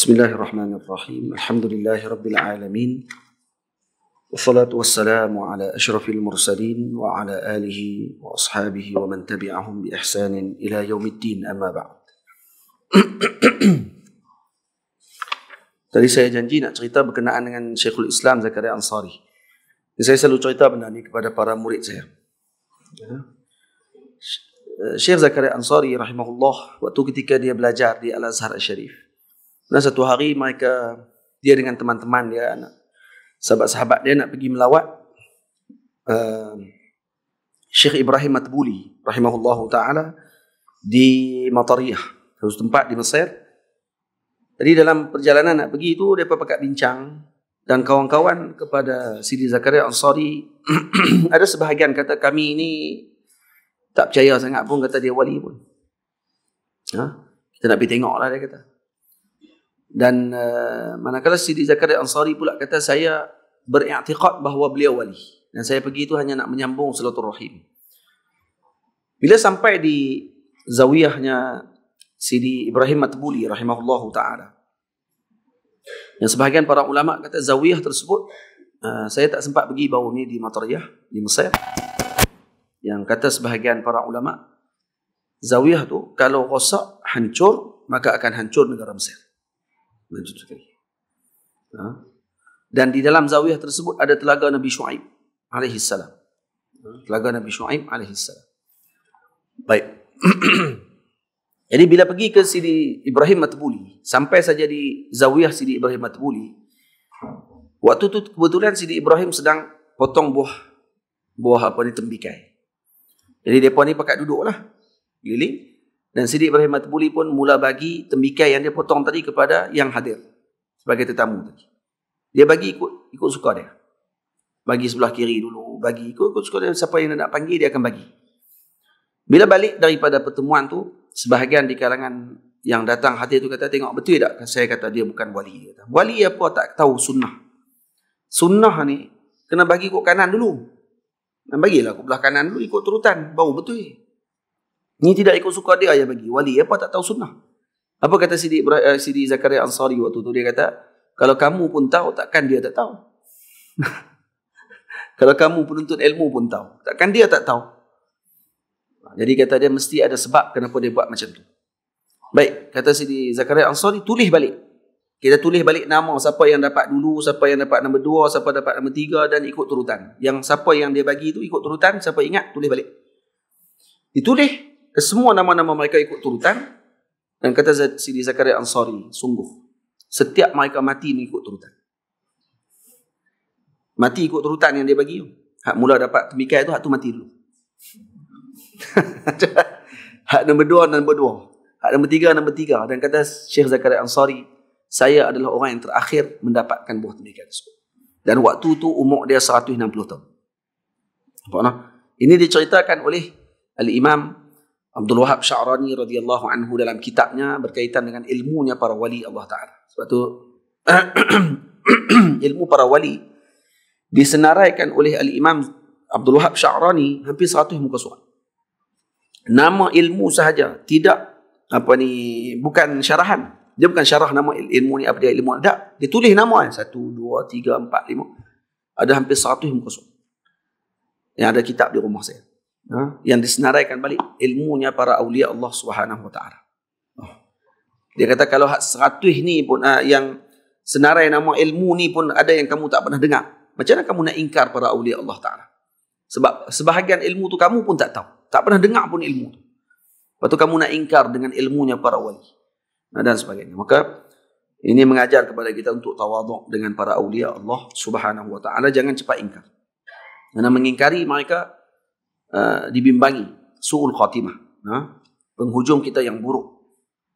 بسم الله الرحمن الرحيم الحمد لله رب العالمين والصلاة والسلام على أشرف المرسلين وعلى آله وأصحابه ومن تبعهم بإحسان إلى يوم الدين أما بعد Tadi saya janji nak cerita berkenaan dengan Syekhul Islam Zakaria Ansari. Saya selalu cerita benda ni kepada para murid saya. Syekh Zakaria Ansari rahimahullah waktu ketika dia belajar di Al-Azhar Al-Syarif. Kemudian satu hari mereka dia dengan teman-teman dia anak sahabat-sahabat dia nak pergi melawat uh, Syekh Ibrahim Matbuli rahimahullahu taala di Matariyah, satu tempat di Mesir. Jadi dalam perjalanan nak pergi itu depa pakat bincang dan kawan-kawan kepada Sidi Zakaria Ansari ada sebahagian kata kami ini tak percaya sangat pun kata dia wali pun. Ha? Kita nak pergi tengok lah dia kata. Dan uh, manakala Siti Zakaria Ansari pula kata saya beriktiqat bahawa beliau wali. Dan saya pergi itu hanya nak menyambung selatul rahim. Bila sampai di zawiyahnya Sidi Ibrahim Matbuli rahimahullahu ta'ala. Yang sebahagian para ulama kata zawiyah tersebut uh, saya tak sempat pergi bawa ni di Matariyah, di Mesir. Yang kata sebahagian para ulama zawiyah tu kalau rosak, hancur, maka akan hancur negara Mesir melanjutkan. Ha? Dan di dalam zawiyah tersebut ada telaga Nabi Shu'aib alaihi salam. Ha? Telaga Nabi Shu'aib alaihi salam. Baik. Jadi bila pergi ke Sidi Ibrahim Matbuli, sampai saja di zawiyah Sidi Ibrahim Matbuli, waktu tu kebetulan Sidi Ibrahim sedang potong buah buah apa ni tembikai. Jadi depa ni pakat duduklah. Keliling, dan Sidi Ibrahim Matbuli pun mula bagi tembikai yang dia potong tadi kepada yang hadir sebagai tetamu tadi. Dia bagi ikut ikut suka dia. Bagi sebelah kiri dulu, bagi ikut ikut suka dia siapa yang nak panggil dia akan bagi. Bila balik daripada pertemuan tu, sebahagian di kalangan yang datang hadir tu kata tengok betul tak? Saya kata dia bukan wali dia kata. Wali apa tak tahu sunnah. Sunnah ni kena bagi ikut kanan dulu. Dan bagilah ikut belah kanan dulu ikut turutan baru betul. Ni tidak ikut suka dia yang bagi. Wali apa tak tahu sunnah. Apa kata Sidi, eh, Sidi Zakaria Ansari waktu tu? Dia kata, kalau kamu pun tahu, takkan dia tak tahu. kalau kamu penuntut ilmu pun tahu, takkan dia tak tahu. Ha, jadi kata dia, mesti ada sebab kenapa dia buat macam tu. Baik, kata Sidi Zakaria Ansari, tulis balik. Kita tulis balik nama siapa yang dapat dulu, siapa yang dapat nombor dua, siapa dapat nombor tiga dan ikut turutan. Yang siapa yang dia bagi tu ikut turutan, siapa ingat tulis balik. Ditulis, semua nama-nama mereka ikut turutan dan kata Siri Zakaria Ansari sungguh setiap mereka mati ni ikut turutan mati ikut turutan yang dia bagi hak mula dapat tembikai tu hak tu mati dulu hak nombor dua nombor dua hak nombor tiga nombor tiga dan kata Syekh Zakaria Ansari saya adalah orang yang terakhir mendapatkan buah tembikai tersebut dan waktu tu umur dia 160 tahun nampak ini diceritakan oleh Al-Imam Abdul Wahab Sharani radhiyallahu anhu dalam kitabnya berkaitan dengan ilmunya para wali Allah Ta'ala. Sebab tu ilmu para wali disenaraikan oleh Al-Imam Abdul Wahab Sharani hampir 100 muka surat. Nama ilmu sahaja tidak apa ni bukan syarahan. Dia bukan syarah nama ilmu ni apa dia ilmu ada Dia tulis nama kan 1 2 3 4 5. Ada hampir 100 muka surat. Yang ada kitab di rumah saya yang disenaraikan balik ilmunya para awliya Allah Subhanahu Wa Dia kata kalau seratus ni pun ha, yang senarai nama ilmu ni pun ada yang kamu tak pernah dengar. Macam mana kamu nak ingkar para awliya Allah Ta'ala? Sebab sebahagian ilmu tu kamu pun tak tahu. Tak pernah dengar pun ilmu tu. Lepas tu kamu nak ingkar dengan ilmunya para wali. Nah, dan sebagainya. Maka ini mengajar kepada kita untuk tawaduk dengan para awliya Allah Subhanahu Wa Jangan cepat ingkar. Karena mengingkari mereka uh, dibimbangi suul khatimah ha? penghujung kita yang buruk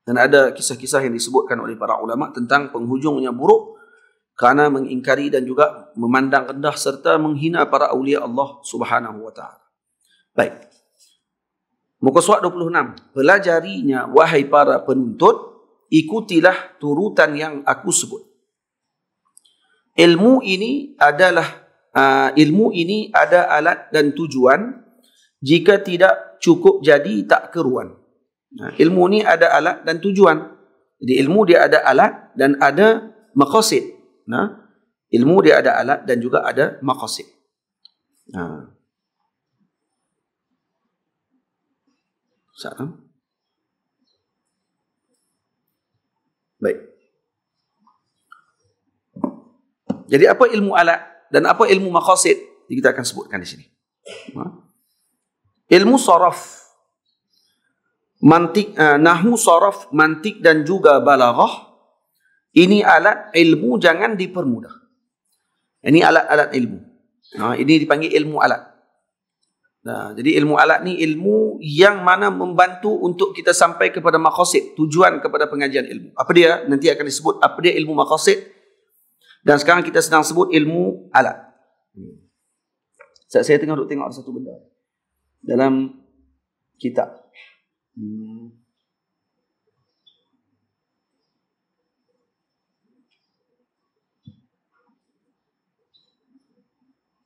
dan ada kisah-kisah yang disebutkan oleh para ulama tentang penghujungnya buruk kerana mengingkari dan juga memandang rendah serta menghina para aulia Allah Subhanahu wa taala. Baik. Muka surat 26. Pelajarinya wahai para penuntut, ikutilah turutan yang aku sebut. Ilmu ini adalah uh, ilmu ini ada alat dan tujuan jika tidak cukup jadi tak keruan. Nah, ha, ilmu ni ada alat dan tujuan. Jadi ilmu dia ada alat dan ada maqasid. Nah, ha, ilmu dia ada alat dan juga ada maqasid. Nah. Ha. Salam. Baik. Jadi apa ilmu alat dan apa ilmu maqasid? Kita akan sebutkan di sini. Nah. Ilmu sorof mantik uh, eh, nahu sorof mantik dan juga balaghah ini alat ilmu jangan dipermudah. Ini alat-alat ilmu. Nah, ha, ini dipanggil ilmu alat. Nah, jadi ilmu alat ni ilmu yang mana membantu untuk kita sampai kepada maqasid, tujuan kepada pengajian ilmu. Apa dia? Nanti akan disebut apa dia ilmu maqasid. Dan sekarang kita sedang sebut ilmu alat. Hmm. Saya, saya tengah duk tengok ada satu benda. Hmm dalam kitab. Hmm.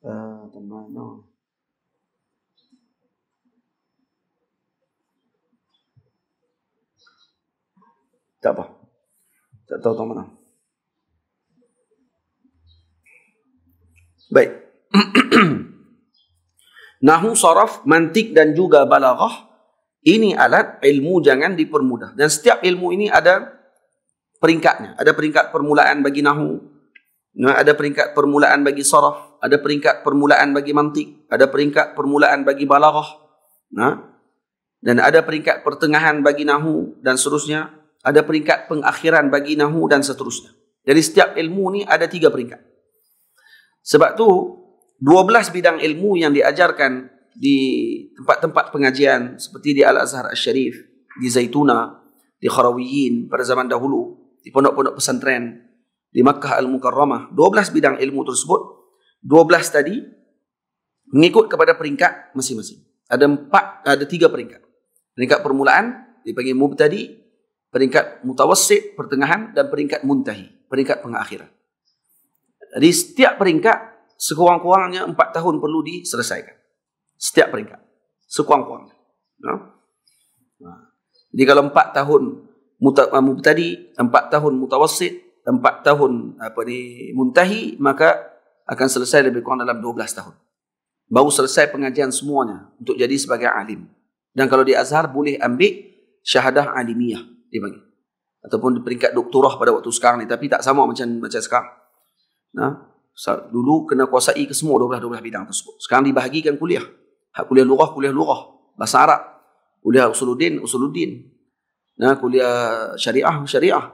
Uh, Tak apa. Tak tahu tahu mana. Baik. Nahu saraf, mantik dan juga balaghah. Ini alat ilmu jangan dipermudah. Dan setiap ilmu ini ada peringkatnya. Ada peringkat permulaan bagi nahu. Ada peringkat permulaan bagi saraf. Ada peringkat permulaan bagi mantik. Ada peringkat permulaan bagi balaghah. Nah, dan ada peringkat pertengahan bagi nahu dan seterusnya. Ada peringkat pengakhiran bagi nahu dan seterusnya. Jadi setiap ilmu ni ada tiga peringkat. Sebab tu 12 bidang ilmu yang diajarkan di tempat-tempat pengajian seperti di Al-Azhar Al-Sharif, di Zaituna, di Kharawiyin pada zaman dahulu, di pondok-pondok pesantren, di Makkah Al-Mukarramah. 12 bidang ilmu tersebut, 12 tadi mengikut kepada peringkat masing-masing. Ada empat, ada tiga peringkat. Peringkat permulaan, dipanggil mubtadi, peringkat mutawassit, pertengahan, dan peringkat muntahi, peringkat pengakhiran. Jadi setiap peringkat sekurang-kurangnya empat tahun perlu diselesaikan. Setiap peringkat. Sekurang-kurangnya. Ya? Ha. Jadi kalau 4 tahun muta, ha, mubtadi, 4 tahun mutawasid, empat tahun apa ni muntahi, maka akan selesai lebih kurang dalam dua belas tahun. Baru selesai pengajian semuanya untuk jadi sebagai alim. Dan kalau di Azhar boleh ambil syahadah alimiyah dipanggil ataupun di peringkat doktorah pada waktu sekarang ni tapi tak sama macam macam sekarang. Nah, ya? dulu kena kuasai ke semua 12-12 bidang tersebut. Sekarang dibahagikan kuliah. Hak kuliah lurah, kuliah lurah. Bahasa Arab. Kuliah usuluddin, usuluddin. Nah, kuliah syariah, syariah.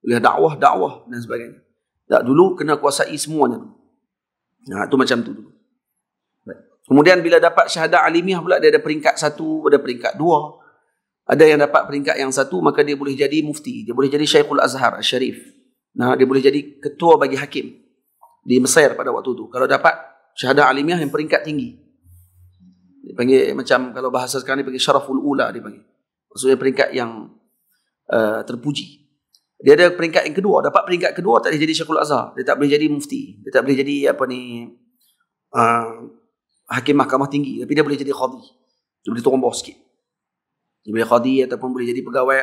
Kuliah dakwah, dakwah dan sebagainya. Tak dulu kena kuasai semuanya. Nah, itu macam tu dulu. Kemudian bila dapat syahadah alimiah pula, dia ada peringkat satu, ada peringkat dua. Ada yang dapat peringkat yang satu, maka dia boleh jadi mufti. Dia boleh jadi Syekhul Azhar, Syarif. Nah, dia boleh jadi ketua bagi hakim di Mesir pada waktu tu kalau dapat syahadah alimiah yang peringkat tinggi dia panggil macam kalau bahasa sekarang dia panggil syaraful ula dia panggil maksudnya peringkat yang uh, terpuji dia ada peringkat yang kedua dapat peringkat kedua tak boleh jadi syekhul azhar dia tak boleh jadi mufti dia tak boleh jadi apa ni uh, hakim mahkamah tinggi tapi dia boleh jadi qadi dia boleh turun bawah sikit dia boleh qadi ataupun boleh jadi pegawai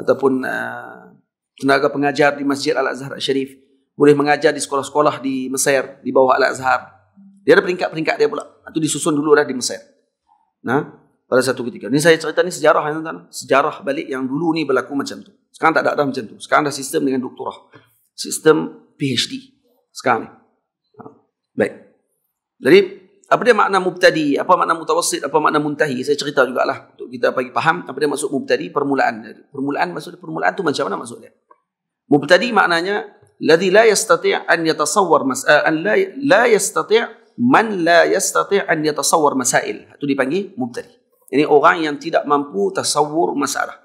ataupun uh, tenaga pengajar di masjid al-azhar al-sharif al azhar al sharif boleh mengajar di sekolah-sekolah di Mesir di bawah Al-Azhar. Dia ada peringkat-peringkat dia pula. Itu disusun dulu dah di Mesir. Nah, pada satu ketika. Ini saya cerita ni sejarah ya, tuan Sejarah balik yang dulu ni berlaku macam tu. Sekarang tak ada dah macam tu. Sekarang dah sistem dengan doktorah. Sistem PhD. Sekarang ni. Ha. Baik. Jadi, apa dia makna mubtadi? Apa makna mutawasid? Apa makna muntahi? Saya cerita juga lah untuk kita bagi faham apa dia maksud mubtadi, permulaan. Permulaan maksud permulaan tu macam mana Maksudnya Mubtadi maknanya الذي لا يستطيع أن يتصور مس... أن لا, لا يستطيع من لا يستطيع أن يتصور مسائل itu dipanggil mubtadi ini orang yang tidak mampu tasawur masalah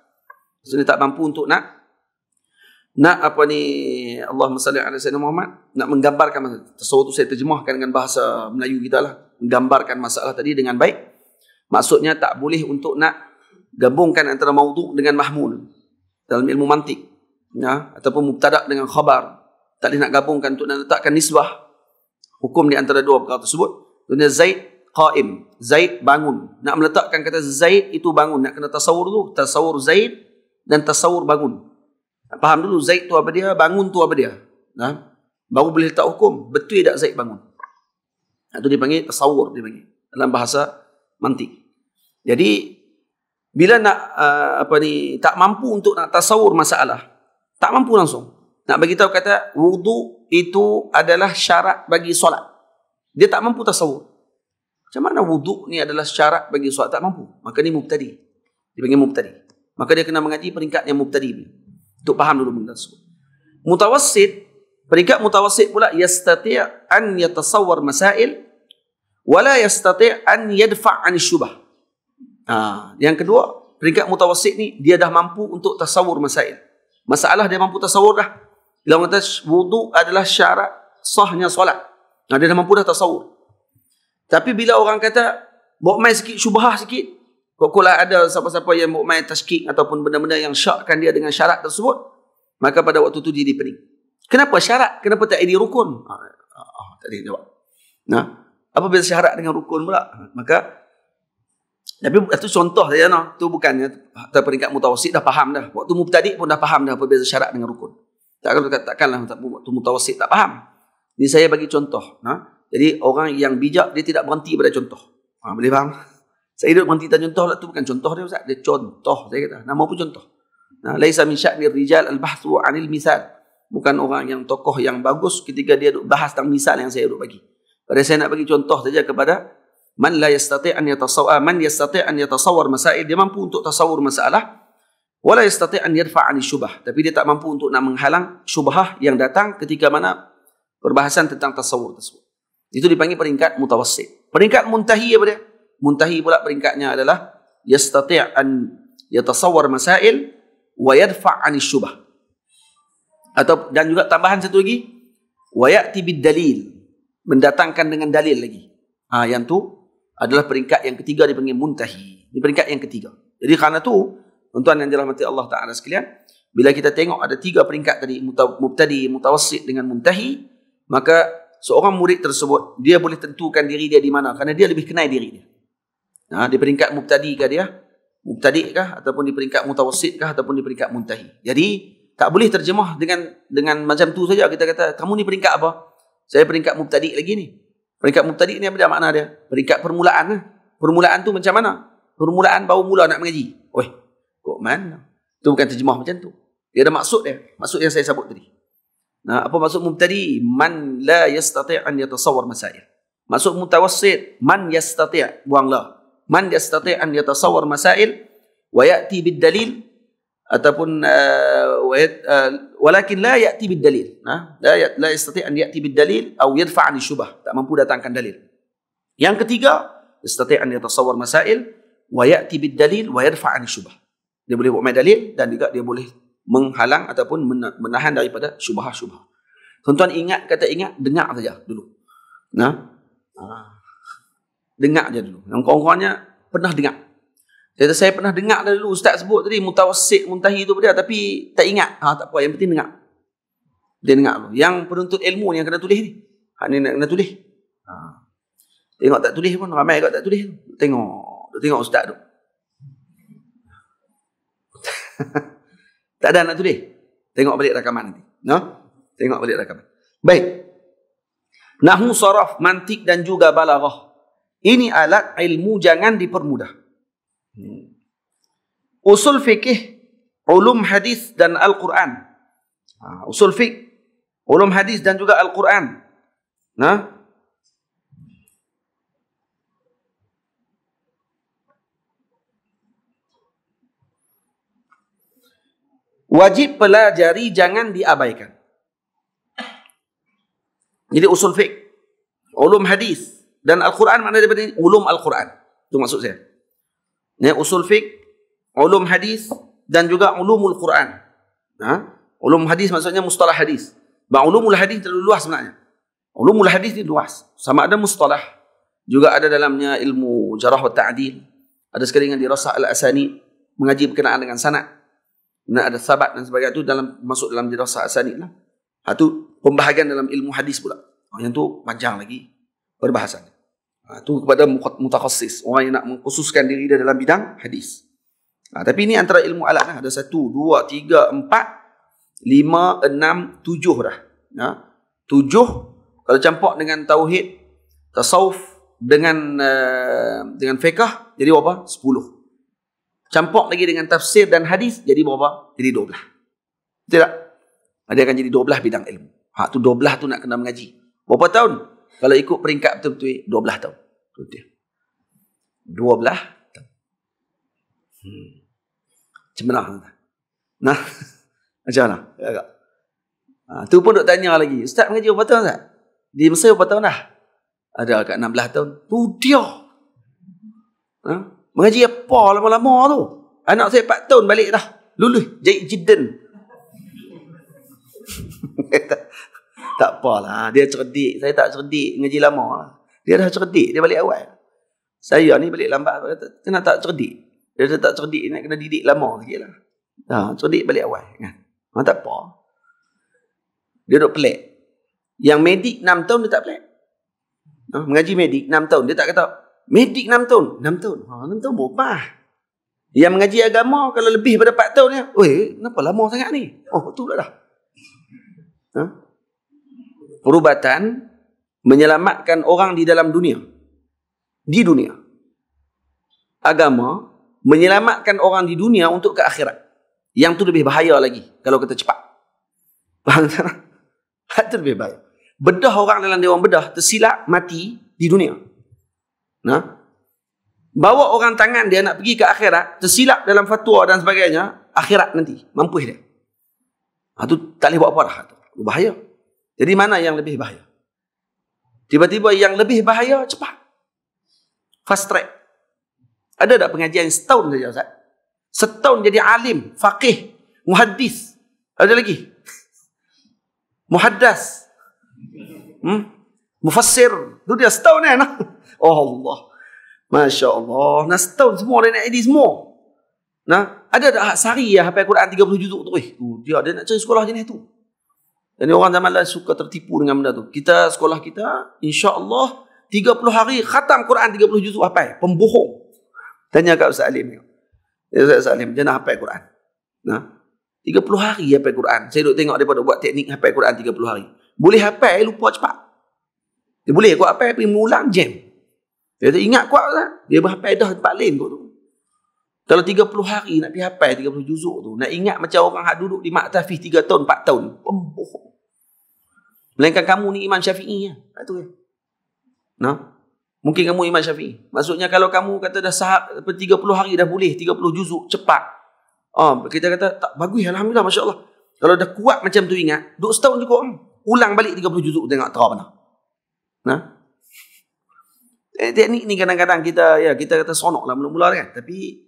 jadi tak mampu untuk nak nak apa ni Allahumma salli ala sayyidina Muhammad nak menggambarkan masalah tasawur tu saya terjemahkan dengan bahasa Melayu kita lah menggambarkan masalah tadi dengan baik maksudnya tak boleh untuk nak gabungkan antara maudhu dengan mahmul dalam ilmu mantik ya ataupun mubtada dengan khabar tak boleh nak gabungkan untuk nak letakkan nisbah hukum di antara dua perkara tersebut kemudian Zaid Qaim Zaid bangun nak meletakkan kata Zaid itu bangun nak kena tasawur dulu tasawur Zaid dan tasawur bangun faham dulu Zaid tu apa dia bangun tu apa dia ha? baru boleh letak hukum betul tak Zaid bangun itu ha, dipanggil tasawur dipanggil dalam bahasa mantik jadi bila nak uh, apa ni tak mampu untuk nak tasawur masalah tak mampu langsung nak bagi tahu kata wudu itu adalah syarat bagi solat. Dia tak mampu tasawur. Macam mana wudu ni adalah syarat bagi solat tak mampu? Maka ni mubtadi. Dia panggil mubtadi. Maka dia kena mengaji peringkat yang mubtadi ni. Untuk faham dulu benda tersebut. Mutawassit peringkat mutawassit pula yastati' an yatasawwar masail wala yastati' an yadfa' an syubah. Ha, yang kedua, peringkat mutawassit ni dia dah mampu untuk tasawur masail. Masalah dia mampu tasawur dah. Dia kata wudu adalah syarat sahnya solat. Nah, dia dah mampu dah tasawur. Tapi bila orang kata bawa main sikit syubhah sikit, kok ada siapa-siapa yang bawa main tashkik ataupun benda-benda yang syakkan dia dengan syarat tersebut, maka pada waktu itu dia dipening. Kenapa syarat? Kenapa tak ada rukun? Ah, ah, tak ada jawab. Nah, apa beza syarat dengan rukun pula? Maka tapi itu contoh saja nah. Tu bukannya tu peringkat mutawassit dah faham dah. Waktu mubtadi pun dah faham dah apa beza syarat dengan rukun. Tak akan katakanlah tu mutawasit tak faham. Ini saya bagi contoh. Ha? Jadi orang yang bijak dia tidak berhenti pada contoh. Ha, boleh faham? Saya hidup berhenti tak contoh lah tu bukan contoh dia Ustaz. Dia contoh saya kata. Nama pun contoh. Ha, Laisa min sya'ni rijal al-bahthu 'anil misal. Bukan orang yang tokoh yang bagus ketika dia duk bahas tentang misal yang saya duk bagi. Pada saya nak bagi contoh saja kepada man la yastati' an yatasawwa man yastati' an yatasawwar masail dia mampu untuk tasawur masalah wala yastati an yarfa' an syubah tapi dia tak mampu untuk nak menghalang syubhah yang datang ketika mana perbahasan tentang tasawur tersebut itu dipanggil peringkat mutawassit peringkat muntahi apa dia muntahi pula peringkatnya adalah yastati an yatasawwar masail wa yadfa' ani syubah atau dan juga tambahan satu lagi wa ya'ti bid dalil mendatangkan dengan dalil lagi ha, yang tu adalah peringkat yang ketiga dipanggil muntahi di peringkat yang ketiga jadi kerana tu Tuan-tuan yang dirahmati Allah Ta'ala sekalian, bila kita tengok ada tiga peringkat tadi, mubtadi, mutawasid dengan muntahi, maka seorang murid tersebut, dia boleh tentukan diri dia di mana, kerana dia lebih kenal diri dia. Ha, di peringkat mubtadi kah dia? Mubtadi kah? Ataupun di peringkat mutawasid kah? Ataupun di peringkat muntahi. Jadi, tak boleh terjemah dengan dengan macam tu saja kita kata, kamu ni peringkat apa? Saya peringkat mubtadi lagi ni. Peringkat mubtadi ni apa dia makna dia? Peringkat permulaan. Lah. Permulaan tu macam mana? Permulaan baru mula nak mengaji. Oih, kok mana? Itu bukan terjemah macam tu. Dia ada maksud dia. Maksud yang saya sebut tadi. Nah, apa maksud mubtadi? Man la yastati' an yatasawwar masail. Maksud mutawassit, man yastati' buanglah. Man yastati' an yatasawwar masail wa ya'ti bid dalil ataupun uh, uh, walakin la ya'ti bid dalil. Nah, la ya, la yastati' an ya'ti bid dalil atau yadfa' an syubah, tak mampu datangkan dalil. Yang ketiga, yastati' an yatasawwar masail wa ya'ti bid dalil wa yadfa' an syubah dia boleh buat main dalil dan juga dia boleh menghalang ataupun menahan daripada syubhah-syubhah. Tuan-tuan ingat kata ingat dengar saja dulu. Nah. Ha. Dengar saja dulu. Yang kurang-kurangnya pernah dengar. Saya saya pernah dengar dah dulu ustaz sebut tadi mutawassit muntahi tu dia tapi tak ingat. Ha tak apa yang penting dengar. Dia dengar dulu. Yang penuntut ilmu ni yang kena tulis ni. Hak ni nak kena tulis. Ha. Tengok tak tulis pun ramai juga tak tulis. Tengok. Tengok ustaz tu. tak ada anak tulis. Tengok balik rakaman nanti. No? Tengok balik rakaman. Baik. Nahu sorof, mantik dan juga balaghah. Ini alat ilmu jangan dipermudah. Usul fikih, ulum hadis dan Al-Quran. Ha, usul fikih, ulum hadis dan juga Al-Quran. Nah, wajib pelajari jangan diabaikan. Jadi usul fiqh, ulum hadis dan al-Quran mana daripada ini? ulum al-Quran. Itu maksud saya. Ya, usul fiqh, ulum hadis dan juga ulumul Quran. Ha? Ulum hadis maksudnya mustalah hadis. Ba ulumul hadis terlalu luas sebenarnya. Ulumul hadis ni luas. Sama ada mustalah juga ada dalamnya ilmu jarah wa ta'dil. Ada sekali dengan dirasa al-asani mengaji berkenaan dengan sanad nak ada sabat dan sebagainya tu dalam masuk dalam dirasa asani lah. Ha, tu pembahagian dalam ilmu hadis pula. Ha, yang tu panjang lagi perbahasan. Ha, tu kepada mutakhasis. Orang yang nak mengkhususkan diri dia dalam bidang hadis. Ha, tapi ini antara ilmu alat lah. Ada satu, dua, tiga, empat, lima, enam, tujuh dah. Ha, tujuh kalau campur dengan tauhid, tasawuf, dengan uh, dengan fiqah, jadi apa? Sepuluh. Campur lagi dengan tafsir dan hadis, jadi berapa? Jadi 12. Betul tak? Dia akan jadi 12 bidang ilmu. Hak tu 12 tu nak kena mengaji. Berapa tahun? Kalau ikut peringkat betul-betul, 12 tahun. Itu dia. 12 tahun. Hmm. Macam mana? Nah, macam mana? Agak. Ya ha, tu pun duk tanya lagi. Ustaz mengaji berapa tahun tak? Di Mesir berapa tahun dah? Ada agak 16 tahun. Tu dia. Ha? Mengaji apa lama-lama tu? Anak saya 4 tahun balik dah. Lulus. Jadi jiden. tak apalah. Dia cerdik. Saya tak cerdik. Mengaji lama. Lah. Dia dah cerdik. Dia balik awal. Saya ni balik lambat. Dia kata, kena tak cerdik. Dia kata, tak cerdik. Nak kena didik lama sikit lah. Ha, cerdik balik awal. Kan? Ha, tak apa. Dia duduk pelik. Yang medik 6 tahun dia tak pelik. Ha, mengaji medik 6 tahun. Dia tak kata Medik 6 tahun. 6 tahun. Ha, 6 tahun berubah. Yang mengaji agama kalau lebih daripada 4 tahun ni. Weh, kenapa lama sangat ni? Oh, tu lah dah. Ha? Perubatan menyelamatkan orang di dalam dunia. Di dunia. Agama menyelamatkan orang di dunia untuk ke akhirat. Yang tu lebih bahaya lagi kalau kita cepat. Faham tak? hati lebih bahaya. Bedah orang dalam dewan bedah tersilap mati di dunia. Nah, bawa orang tangan dia nak pergi ke akhirat, tersilap dalam fatwa dan sebagainya, akhirat nanti, mampu dia. Ha, tu tak boleh buat apa dah. Bahaya. Jadi mana yang lebih bahaya? Tiba-tiba yang lebih bahaya, cepat. Fast track. Ada tak pengajian setahun saja, Ustaz? Setahun jadi alim, faqih, muhaddis. Ada lagi? Muhaddas. Hmm? Mufassir. Itu dia setahun ya, nak? No? Oh Allah. Masya Allah. Nah, setahun semua orang nak jadi semua. Nah, ada dah sehari ya hape Quran 30 juzuk tu. Eh, tu oh, dia, ada nak cari sekolah jenis tu. Dan orang zaman lain suka tertipu dengan benda tu. Kita sekolah kita, insya Allah 30 hari khatam Quran 30 juzuk apa? Pembohong. Tanya kat Ustaz Alim. Ustaz Salim, dia nak hafal Quran. Nah. 30 hari hafal Quran. Saya duk tengok daripada buat teknik hafal Quran 30 hari. Boleh hafal eh, lupa cepat. Dia boleh kau hafal tapi mengulang jam. Dia kata, ingat kuat tak? Dia berhapai dah tempat lain kot tu. Kalau 30 hari nak pergi hapai 30 juzuk tu, nak ingat macam orang hak duduk di Maktafis 3 tahun, 4 tahun. Pembohong. Melainkan kamu ni Imam Syafi'i ya. Lepas ha, ya. No? Mungkin kamu Imam Syafi'i. Maksudnya kalau kamu kata dah sahab 30 hari dah boleh, 30 juzuk, cepat. Oh, kita kata, tak bagus, Alhamdulillah, Masya Allah. Kalau dah kuat macam tu ingat, duduk setahun cukup. Ulang balik 30 juzuk, tengok terah mana. Nah, Teknik eh, ni kadang-kadang kita ya kita kata sonok lah mula-mula kan. Tapi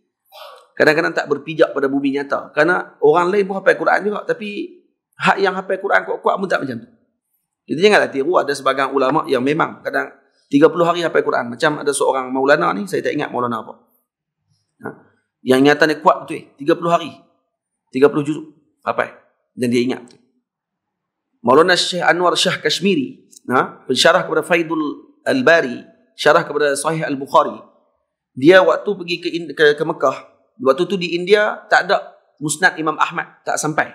kadang-kadang tak berpijak pada bumi nyata. Karena orang lain pun hafal Quran juga. Tapi hak yang hafal Quran kuat-kuat pun tak macam tu. Kita janganlah tiru ada sebagian ulama yang memang kadang 30 hari hafal Quran. Macam ada seorang maulana ni, saya tak ingat maulana apa. Ha? Yang nyata ni kuat betul eh. 30 hari. 30 juzuk. Apa eh? Dan dia ingat betul. Maulana Syekh Anwar Syekh Kashmiri. Ha? Pensyarah kepada Faidul Al-Bari syarah kepada Sahih Al-Bukhari. Dia waktu pergi ke, ke, ke Mekah, waktu tu di India tak ada musnad Imam Ahmad, tak sampai.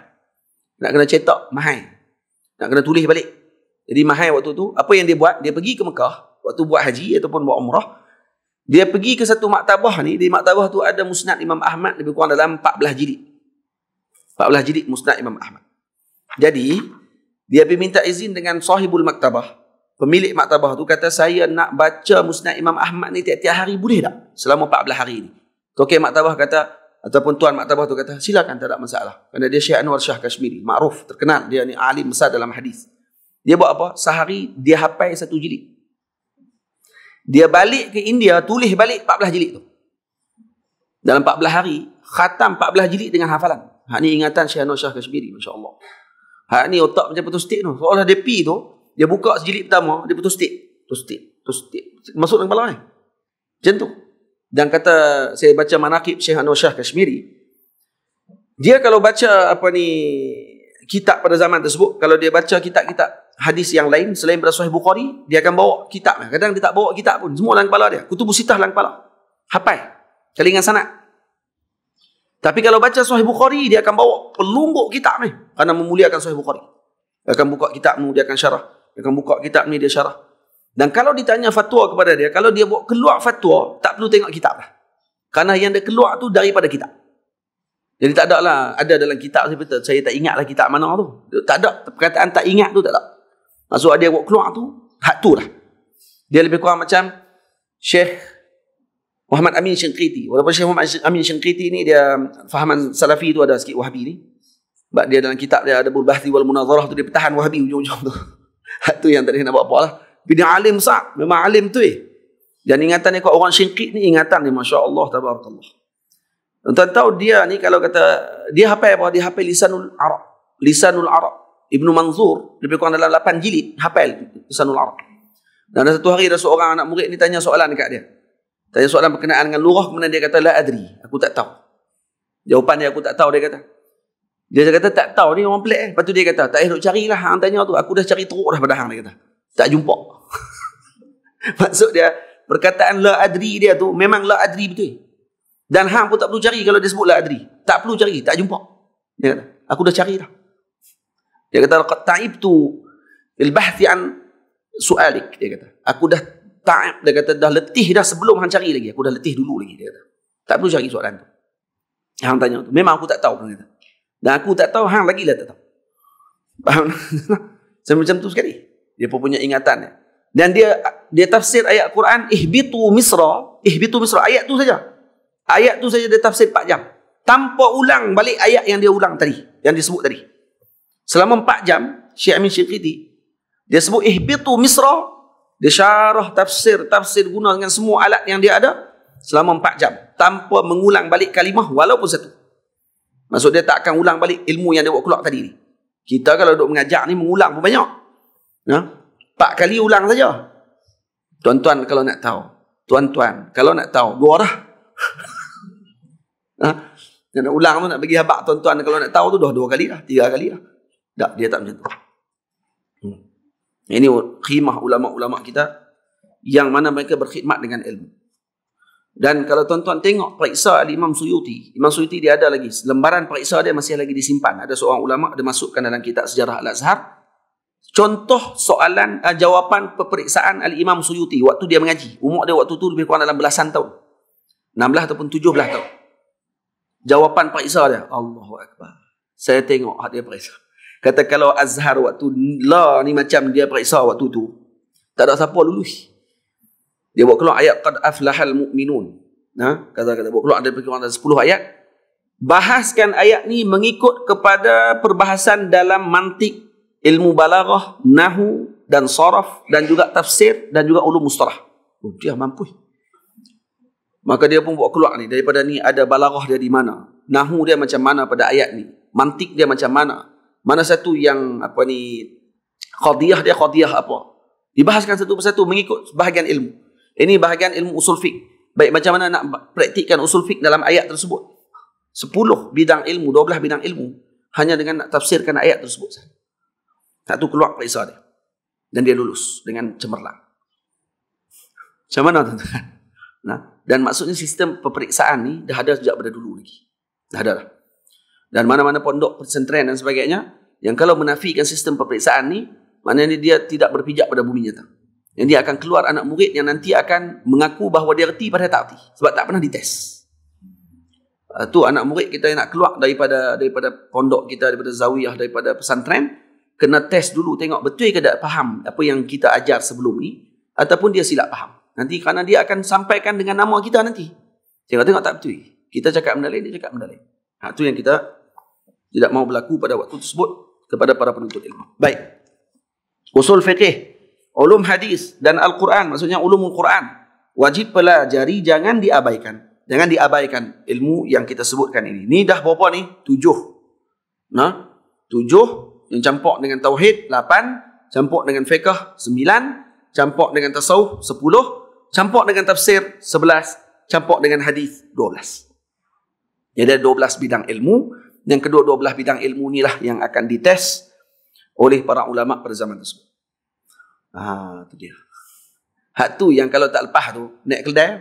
Nak kena cetak, mahal. Nak kena tulis balik. Jadi mahal waktu tu, apa yang dia buat? Dia pergi ke Mekah, waktu buat haji ataupun buat umrah. Dia pergi ke satu maktabah ni, di maktabah tu ada musnad Imam Ahmad lebih kurang dalam 14 jilid. 14 jilid musnad Imam Ahmad. Jadi, dia pergi minta izin dengan sahibul maktabah. Pemilik maktabah tu kata saya nak baca musnad Imam Ahmad ni tiap-tiap hari boleh tak? Selama 14 hari ni. Tokey maktabah kata ataupun tuan maktabah tu kata silakan tak ada masalah. Karena dia Syekh Anwar Shah Kashmiri, makruf, terkenal, dia ni alim besar dalam hadis. Dia buat apa? Sehari dia hafal satu jilid. Dia balik ke India tulis balik 14 jilid tu. Dalam 14 hari khatam 14 jilid dengan hafalan. Hak ni ingatan Syekh Anwar Shah Kashmiri masya-Allah. Hak ni otak macam putus stick tu. Seolah dia pi tu dia buka sejilid pertama, dia putus tip. Putus tip. Putus tip. Masuk dalam kepala kan? Macam tu. Dan kata, saya baca manakib Syekh Anwar Syah Kashmiri. Dia kalau baca apa ni kitab pada zaman tersebut, kalau dia baca kitab-kitab hadis yang lain selain berasal Sahih Bukhari, dia akan bawa kitab. Kadang dia tak bawa kitab pun. Semua dalam kepala dia. Kutubu sitah dalam kepala. Hapai. Kelingan sanat. Tapi kalau baca Sahih Bukhari, dia akan bawa pelumbuk kitab ni. Kerana memuliakan Sahih Bukhari. Dia akan buka kitab mu, dia akan syarah. Dia akan buka kitab ni dia syarah. Dan kalau ditanya fatwa kepada dia, kalau dia buat keluar fatwa, tak perlu tengok kitab lah. Karena yang dia keluar tu daripada kitab. Jadi tak ada lah, ada dalam kitab saya, saya tak ingat lah kitab mana tu. Tak ada, perkataan tak ingat tu tak ada. Maksud dia buat keluar tu, hak tu lah. Dia lebih kurang macam Syekh Muhammad Amin Syengkriti. Walaupun Syekh Muhammad Amin Syengkriti ni dia fahaman salafi tu ada sikit wahabi ni. Sebab dia dalam kitab dia ada bulbahti wal munazarah tu dia pertahan wahabi ujung-ujung tu. Itu yang tadi nak buat apa lah. Bina alim sah. Memang alim tu eh. Dan ingatan ni kalau orang syirik ni ingatan ni. Masya Allah. Tabarakallah. Tuan tahu dia ni kalau kata. Dia apa apa? Dia hafal lisanul Arab. Lisanul Arab. Ibnu Manzur. Lebih kurang dalam 8 jilid. Hafal lisanul Arab. Dan satu hari ada seorang anak murid ni tanya soalan dekat dia. Tanya soalan berkenaan dengan lurah. Kemudian dia kata, lah adri. Aku tak tahu. Jawapan dia aku tak tahu. Dia kata, dia kata tak tahu ni orang pelik eh. Lepas tu dia kata tak elok carilah hang tanya tu. Aku dah cari teruk dah pada hang dia kata. Tak jumpa. Maksud dia perkataan la adri dia tu memang la adri betul. Dan hang pun tak perlu cari kalau dia sebut la adri. Tak perlu cari, tak jumpa. Dia kata, aku dah cari dah. Dia kata laqad ta'ibtu bil bahthi an su'alik dia kata. Aku dah ta'ib dia kata dah letih dah sebelum hang cari lagi. Aku dah letih dulu lagi dia kata. Tak perlu cari soalan tu. Hang tanya tu. Memang aku tak tahu pun kata. Dan aku tak tahu, hang lagi lah tak tahu. Faham? Saya macam tu sekali. Dia pun punya ingatan. Dan dia dia tafsir ayat Quran, Ihbitu Misra, Ihbitu Misra, ayat tu saja. Ayat tu saja dia tafsir 4 jam. Tanpa ulang balik ayat yang dia ulang tadi. Yang dia sebut tadi. Selama 4 jam, Syekh Amin Syekhidi, dia sebut Ihbitu Misra, dia syarah tafsir, tafsir guna dengan semua alat yang dia ada, selama 4 jam. Tanpa mengulang balik kalimah, walaupun satu. Maksud dia tak akan ulang balik ilmu yang dia buat keluar tadi ni. Kita kalau duduk mengajar ni mengulang pun banyak. Ya? Empat kali ulang saja. Tuan-tuan kalau nak tahu. Tuan-tuan kalau nak tahu. Dua dah. ha? Nak ulang tu nak bagi habak tuan-tuan kalau nak tahu tu dah dua kali lah. Tiga kali lah. Tak, dia tak macam tu. Hmm. Ini khimah ulama-ulama kita yang mana mereka berkhidmat dengan ilmu. Dan kalau tuan-tuan tengok periksa Imam Suyuti. Imam Suyuti dia ada lagi. Lembaran periksa dia masih lagi disimpan. Ada seorang ulama dia masukkan dalam kitab sejarah Al-Azhar. Contoh soalan uh, jawapan peperiksaan ali imam Suyuti. Waktu dia mengaji. Umur dia waktu tu lebih kurang dalam belasan tahun. 16 ataupun 17 tahun. Jawapan periksa dia. Allahu Akbar. Saya tengok hak dia periksa. Kata kalau Azhar waktu la ni macam dia periksa waktu tu. Tak ada siapa lulus. Dia bawa keluar ayat qad aflahal mu'minun. Ha? Kata-kata bawa keluar ada pergi orang 10 ayat. Bahaskan ayat ni mengikut kepada perbahasan dalam mantik ilmu balaghah, nahu dan sorof dan juga tafsir dan juga ulum mustalah. Oh, dia mampu. Maka dia pun bawa keluar ni daripada ni ada balaghah dia di mana? Nahu dia macam mana pada ayat ni? Mantik dia macam mana? Mana satu yang apa ni qadiyah dia qadiyah apa? Dibahaskan satu persatu mengikut bahagian ilmu. Ini bahagian ilmu usul fiqh. Baik macam mana nak praktikkan usul fiqh dalam ayat tersebut? Sepuluh bidang ilmu, dua 12 bidang ilmu hanya dengan nak tafsirkan ayat tersebut Tak tu keluar periksa dia. Dan dia lulus dengan cemerlang. Macam mana tuan-tuan? Nah, dan maksudnya sistem peperiksaan ni dah ada sejak pada dulu lagi. Dah ada lah. Dan mana-mana pondok, pesantren dan sebagainya yang kalau menafikan sistem peperiksaan ni maknanya dia tidak berpijak pada buminya tuan. Yang dia akan keluar anak murid yang nanti akan mengaku bahawa dia reti pada tak reti. Sebab tak pernah dites. Uh, ah, tu anak murid kita yang nak keluar daripada daripada pondok kita, daripada zawiyah, daripada pesantren. Kena test dulu tengok betul ke tak faham apa yang kita ajar sebelum ni. Ataupun dia silap faham. Nanti kerana dia akan sampaikan dengan nama kita nanti. Tengok-tengok tak betul. Kita cakap benda lain, dia cakap benda lain. Ha, tu yang kita tidak mau berlaku pada waktu tersebut kepada para penuntut ilmu. Baik. Usul fiqih. Ulum hadis dan Al-Quran, maksudnya ulum Al Quran. Wajib pelajari, jangan diabaikan. Jangan diabaikan ilmu yang kita sebutkan ini. Ini dah berapa ni? Tujuh. Nah, tujuh yang campur dengan tauhid, lapan. Campur dengan fiqah, sembilan. Campur dengan tasawuf, sepuluh. Campur dengan tafsir, sebelas. Campur dengan hadis, dua belas. Jadi ada dua belas bidang ilmu. Yang kedua, dua belas bidang ilmu inilah yang akan dites oleh para ulama pada zaman tersebut. Ah, tu dia. Hak tu yang kalau tak lepas tu, naik kedai,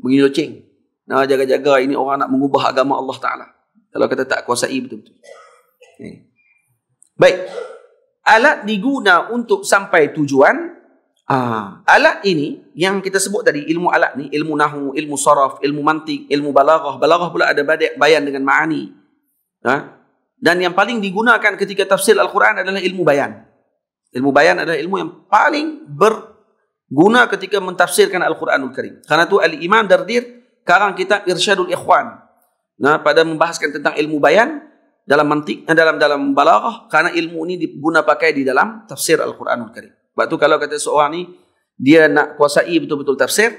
bunyi loceng. Nah, jaga-jaga ini orang nak mengubah agama Allah Ta'ala. Kalau kata tak kuasai betul-betul. Eh. Baik. Alat diguna untuk sampai tujuan. Ah, alat ini yang kita sebut tadi, ilmu alat ni, ilmu nahu, ilmu saraf, ilmu mantik, ilmu balaghah. Balaghah pula ada badai, bayan dengan ma'ani. Ha? Dan yang paling digunakan ketika tafsir Al-Quran adalah ilmu bayan. Ilmu bayan adalah ilmu yang paling berguna ketika mentafsirkan Al-Quranul Karim. Karena itu Al-Imam Dardir karang kita Irsyadul Ikhwan. Nah, pada membahaskan tentang ilmu bayan dalam mantik eh, dalam dalam balaghah karena ilmu ini diguna pakai di dalam tafsir Al-Quranul Karim. Sebab tu kalau kata seorang ni dia nak kuasai betul-betul tafsir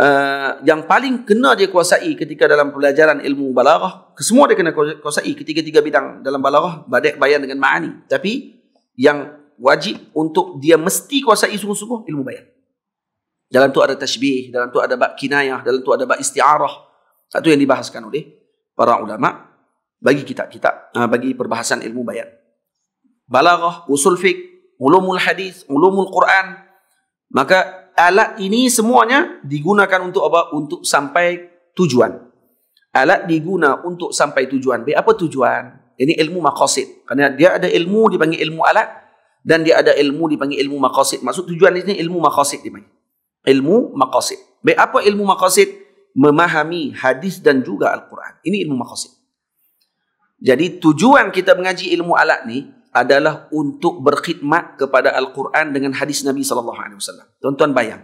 uh, yang paling kena dia kuasai ketika dalam pelajaran ilmu balaghah, semua dia kena kuasai ketiga-tiga bidang dalam balaghah, badak bayan dengan maani. Tapi yang wajib untuk dia mesti kuasai sungguh-sungguh ilmu bayan. Dalam tu ada tashbih, dalam tu ada bab kinayah, dalam tu ada bab isti'arah. Satu yang dibahaskan oleh para ulama bagi kita kita ah, bagi perbahasan ilmu bayan. Balaghah, usul fiq, ulumul hadis, ulumul Quran. Maka alat ini semuanya digunakan untuk apa? Untuk sampai tujuan. Alat diguna untuk sampai tujuan. Baik apa tujuan? Ini ilmu maqasid. Karena dia ada ilmu dipanggil ilmu alat, dan dia ada ilmu dipanggil ilmu maqasid. Maksud tujuan ini sini ilmu maqasid dipanggil. Ilmu maqasid. Baik apa ilmu maqasid? Memahami hadis dan juga Al-Quran. Ini ilmu maqasid. Jadi tujuan kita mengaji ilmu alat ni adalah untuk berkhidmat kepada Al-Quran dengan hadis Nabi saw. alaihi Tuan-tuan bayang.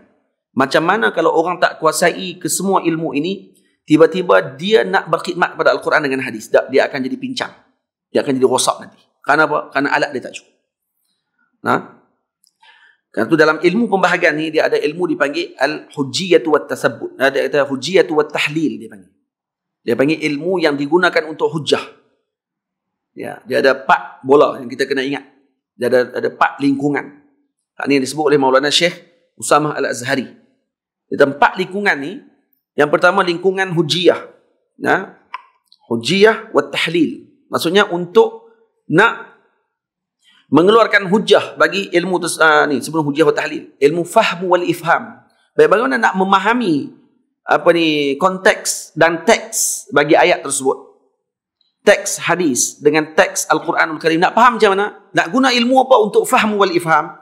Macam mana kalau orang tak kuasai ke semua ilmu ini, tiba-tiba dia nak berkhidmat kepada Al-Quran dengan hadis, dia akan jadi pincang. Dia akan jadi rosak nanti. Kenapa? Karena alat dia tak cukup. Ha? Kerana itu dalam ilmu pembahagian ni, dia ada ilmu dipanggil Al-Hujiyatu wa Tasabbut. ada kata Hujiyatu wa Tahlil dia panggil. Dia panggil ilmu yang digunakan untuk hujjah. Ya, dia ada pak bola yang kita kena ingat. Dia ada ada pak lingkungan. Ini yang disebut oleh Maulana Syekh Usamah Al-Azhari. Dia ada lingkungan ni. Yang pertama lingkungan hujjah. Nah, hujjah wa tahlil. Maksudnya untuk nak mengeluarkan hujah bagi ilmu tu uh, ah, ni sebelum hujah tahlil ilmu fahmu wal ifham Baik-baik bagaimana nak memahami apa ni konteks dan teks bagi ayat tersebut teks hadis dengan teks al-Quranul Karim nak faham macam mana nak guna ilmu apa untuk fahmu wal ifham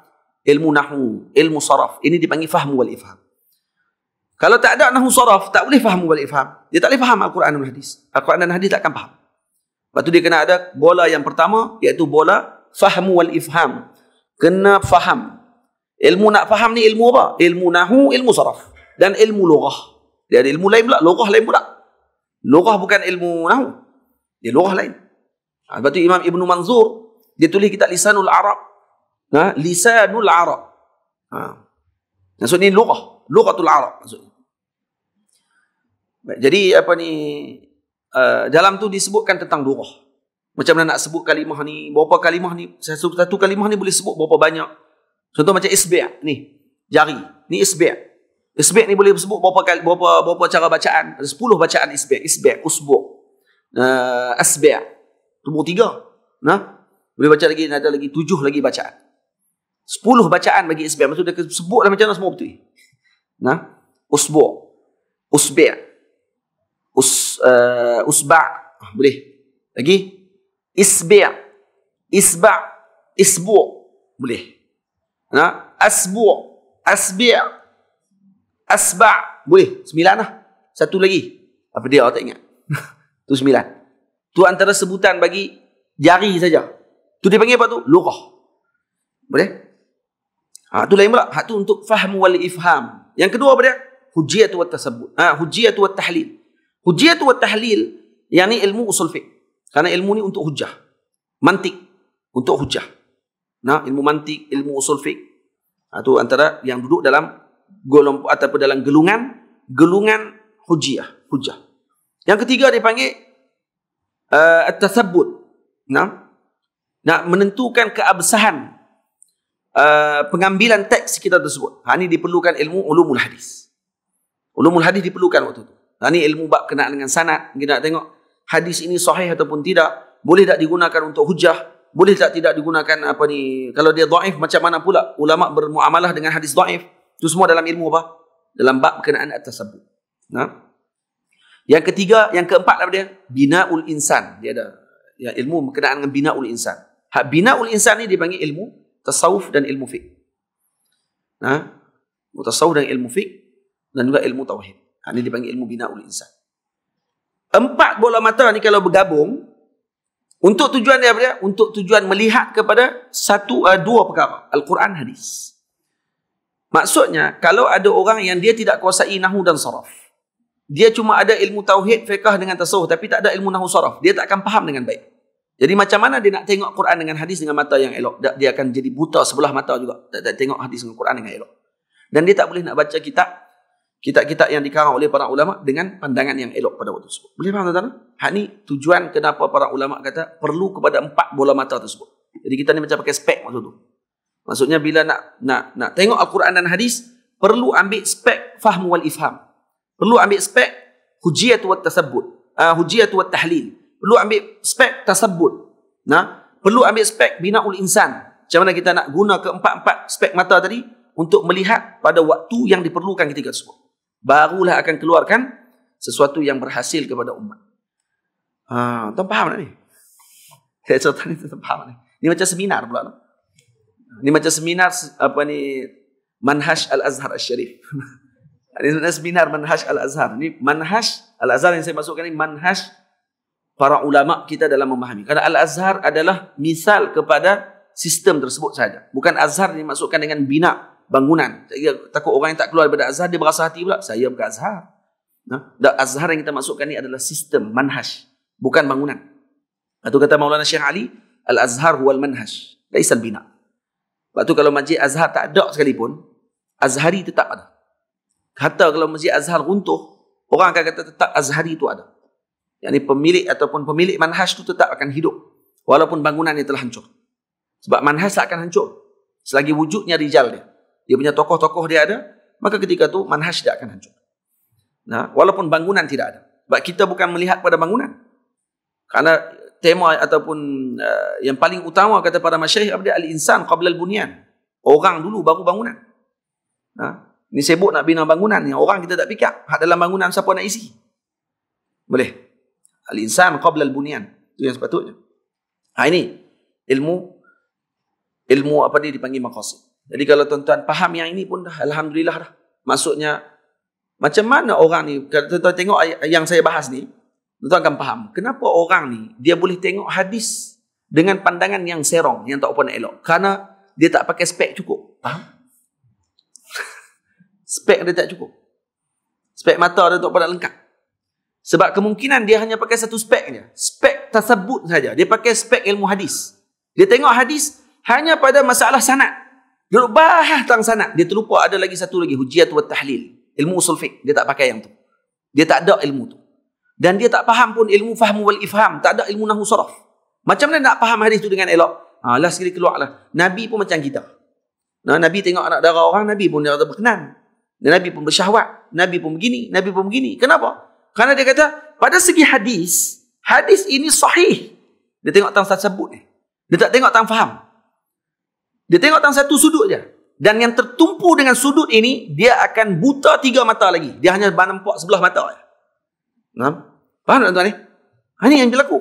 ilmu nahwu ilmu saraf ini dipanggil fahmu wal ifham kalau tak ada nahwu saraf tak boleh fahmu wal ifham dia tak boleh faham al-Quranul Hadis al-Quran dan hadis tak akan faham Lepas tu dia kena ada bola yang pertama iaitu bola fahmu wal ifham kena faham ilmu nak faham ni ilmu apa ilmu nahu ilmu sarf dan ilmu lughah dia ada ilmu lain pula lughah lain pula lughah bukan ilmu nahu dia lughah lain ha, lepas tu imam ibnu manzur dia tulis kitab lisanul arab ha lisanul arab ha maksud ni lughah lughatul arab maksud jadi apa ni uh, dalam tu disebutkan tentang lughah macam mana nak sebut kalimah ni, berapa kalimah ni, satu, satu kalimah ni boleh sebut berapa banyak. Contoh macam isbi' ni, jari. Ni isbi' Isbi' ni boleh sebut berapa, kali, berapa, berapa cara bacaan. Ada sepuluh bacaan isbi' Isbi' usbu' uh, asbi' Tumbuh tiga. Nah, boleh baca lagi, ada lagi tujuh lagi bacaan. Sepuluh bacaan bagi isbi' Maksudnya dia sebut lah macam mana semua betul. Nah, usbu' Usbi' Us, uh, usba' Boleh. Lagi? isbi' isba' isbu' boleh Nah, ha? asbu' asbi' asba' boleh sembilan lah satu lagi apa dia tak ingat tu sembilan tu antara sebutan bagi jari saja tu panggil apa tu lughah boleh ha tu lain pula ha tu untuk fahmu wal ifham yang kedua apa dia hujjatu wat tasabbut ha hujjatu wat tahlil hujjatu wat tahlil yang ni ilmu usul fiqh Karena ilmu ini untuk hujah. Mantik. Untuk hujah. Nah, ilmu mantik, ilmu usul fiqh. Itu ha, antara yang duduk dalam golong ataupun dalam gelungan gelungan hujiah, hujah. Yang ketiga dipanggil uh, eh, at-tasabbut. Nah. Nak menentukan keabsahan uh, pengambilan teks kita tersebut. Ha ini diperlukan ilmu ulumul hadis. Ulumul hadis diperlukan waktu itu. Ha ini ilmu bab kena dengan sanad, kita nak tengok hadis ini sahih ataupun tidak boleh tak digunakan untuk hujah boleh tak tidak digunakan apa ni kalau dia dhaif macam mana pula ulama bermuamalah dengan hadis dhaif itu semua dalam ilmu apa dalam bab berkenaan atas sabut nah yang ketiga yang keempat apa dia binaul insan dia ada ya ilmu berkenaan dengan binaul insan hak binaul insan ni dipanggil ilmu tasawuf dan ilmu fiqh nah tasawuf dan ilmu fiqh dan juga ilmu tauhid ini ha, dipanggil ilmu binaul insan Empat bola mata ni kalau bergabung untuk tujuan dia apa dia? Untuk tujuan melihat kepada satu uh, dua perkara, Al-Quran hadis. Maksudnya kalau ada orang yang dia tidak kuasai nahu dan sharaf. Dia cuma ada ilmu tauhid, fiqh dengan tasawuf tapi tak ada ilmu nahu sharaf. Dia tak akan faham dengan baik. Jadi macam mana dia nak tengok Quran dengan hadis dengan mata yang elok? Dia akan jadi buta sebelah mata juga. Tak, tak tengok hadis dengan Quran dengan elok. Dan dia tak boleh nak baca kitab kitab-kitab yang dikarang oleh para ulama dengan pandangan yang elok pada waktu tersebut. Boleh faham tuan-tuan? Hak ni tujuan kenapa para ulama kata perlu kepada empat bola mata tersebut. Jadi kita ni macam pakai spek waktu tu. Maksudnya bila nak nak nak tengok Al-Quran dan hadis perlu ambil spek fahmu wal ifham. Perlu ambil spek hujiyatu wat tasabbut. Uh, hujiyatu wat tahlil. Perlu ambil spek tasabbut. Nah, perlu ambil spek binaul insan. Macam mana kita nak guna keempat-empat spek mata tadi untuk melihat pada waktu yang diperlukan ketika tersebut barulah akan keluarkan sesuatu yang berhasil kepada umat. Ha, uh, tuan faham tak ni? Saya cerita ni tuan faham ni? Ni macam seminar pula. Lah. Ni macam seminar apa ni Manhaj Al-Azhar Al-Sharif. ini sebenarnya seminar Manhaj Al-Azhar. Ini Manhaj Al-Azhar yang saya masukkan ini Manhaj para ulama kita dalam memahami. Karena Al-Azhar adalah misal kepada sistem tersebut saja. Bukan Azhar dimasukkan dengan bina' bangunan. Saya takut orang yang tak keluar daripada azhar, dia berasa hati pula. Saya bukan azhar. Nah, azhar yang kita masukkan ni adalah sistem, manhaj. Bukan bangunan. Itu kata Maulana Syekh Ali, Al-Azhar huwal manhaj. Laisal bina. Sebab tu kalau masjid azhar tak ada sekalipun, azhari tetap ada. Kata kalau masjid azhar runtuh, orang akan kata tetap azhari itu ada. Yang ini pemilik ataupun pemilik manhaj itu tetap akan hidup. Walaupun bangunan bangunannya telah hancur. Sebab manhaj tak akan hancur. Selagi wujudnya rijal dia dia punya tokoh-tokoh dia ada, maka ketika itu manhaj tidak akan hancur. Nah, walaupun bangunan tidak ada. Sebab kita bukan melihat pada bangunan. Karena tema ataupun uh, yang paling utama kata para masyayikh apa dia al-insan qabla al-bunyan. Orang dulu baru bangunan. Nah, ni sebut nak bina bangunan yang orang kita tak fikir hak dalam bangunan siapa nak isi. Boleh. Al-insan qabla al-bunyan. Itu yang sepatutnya. Ha ini ilmu ilmu apa dia dipanggil maqasid. Jadi kalau tuan-tuan faham yang ini pun dah alhamdulillah dah. Maksudnya macam mana orang ni kalau tuan-tuan tengok yang saya bahas ni, tuan-tuan akan faham. Kenapa orang ni dia boleh tengok hadis dengan pandangan yang serong, yang tak pun elok. Karena dia tak pakai spek cukup. Faham? spek dia tak cukup. Spek mata dia tak pernah lengkap. Sebab kemungkinan dia hanya pakai satu spek je. Spek tersebut saja. Dia pakai spek ilmu hadis. Dia tengok hadis hanya pada masalah sanat. Duduk bahas tentang sanat. Dia terlupa ada lagi satu lagi. Hujiat wa tahlil. Ilmu usul fiqh. Dia tak pakai yang tu. Dia tak ada ilmu tu. Dan dia tak faham pun ilmu fahmu wal ifham. Tak ada ilmu nahu saraf. Macam mana nak faham hadis tu dengan elok? Ha, lah sekali keluar lah. Nabi pun macam kita. Nah, Nabi tengok anak darah orang, Nabi pun dia kata berkenan. Dan Nabi pun bersyahwat. Nabi pun begini, Nabi pun begini. Kenapa? Karena dia kata, pada segi hadis, hadis ini sahih. Dia tengok tentang sebut ni. Dia tak tengok tentang faham. Dia tengok tang satu sudut je. Dan yang tertumpu dengan sudut ini, dia akan buta tiga mata lagi. Dia hanya nampak sebelah mata je. Faham? Faham tak tuan ni? Ini ha, yang berlaku.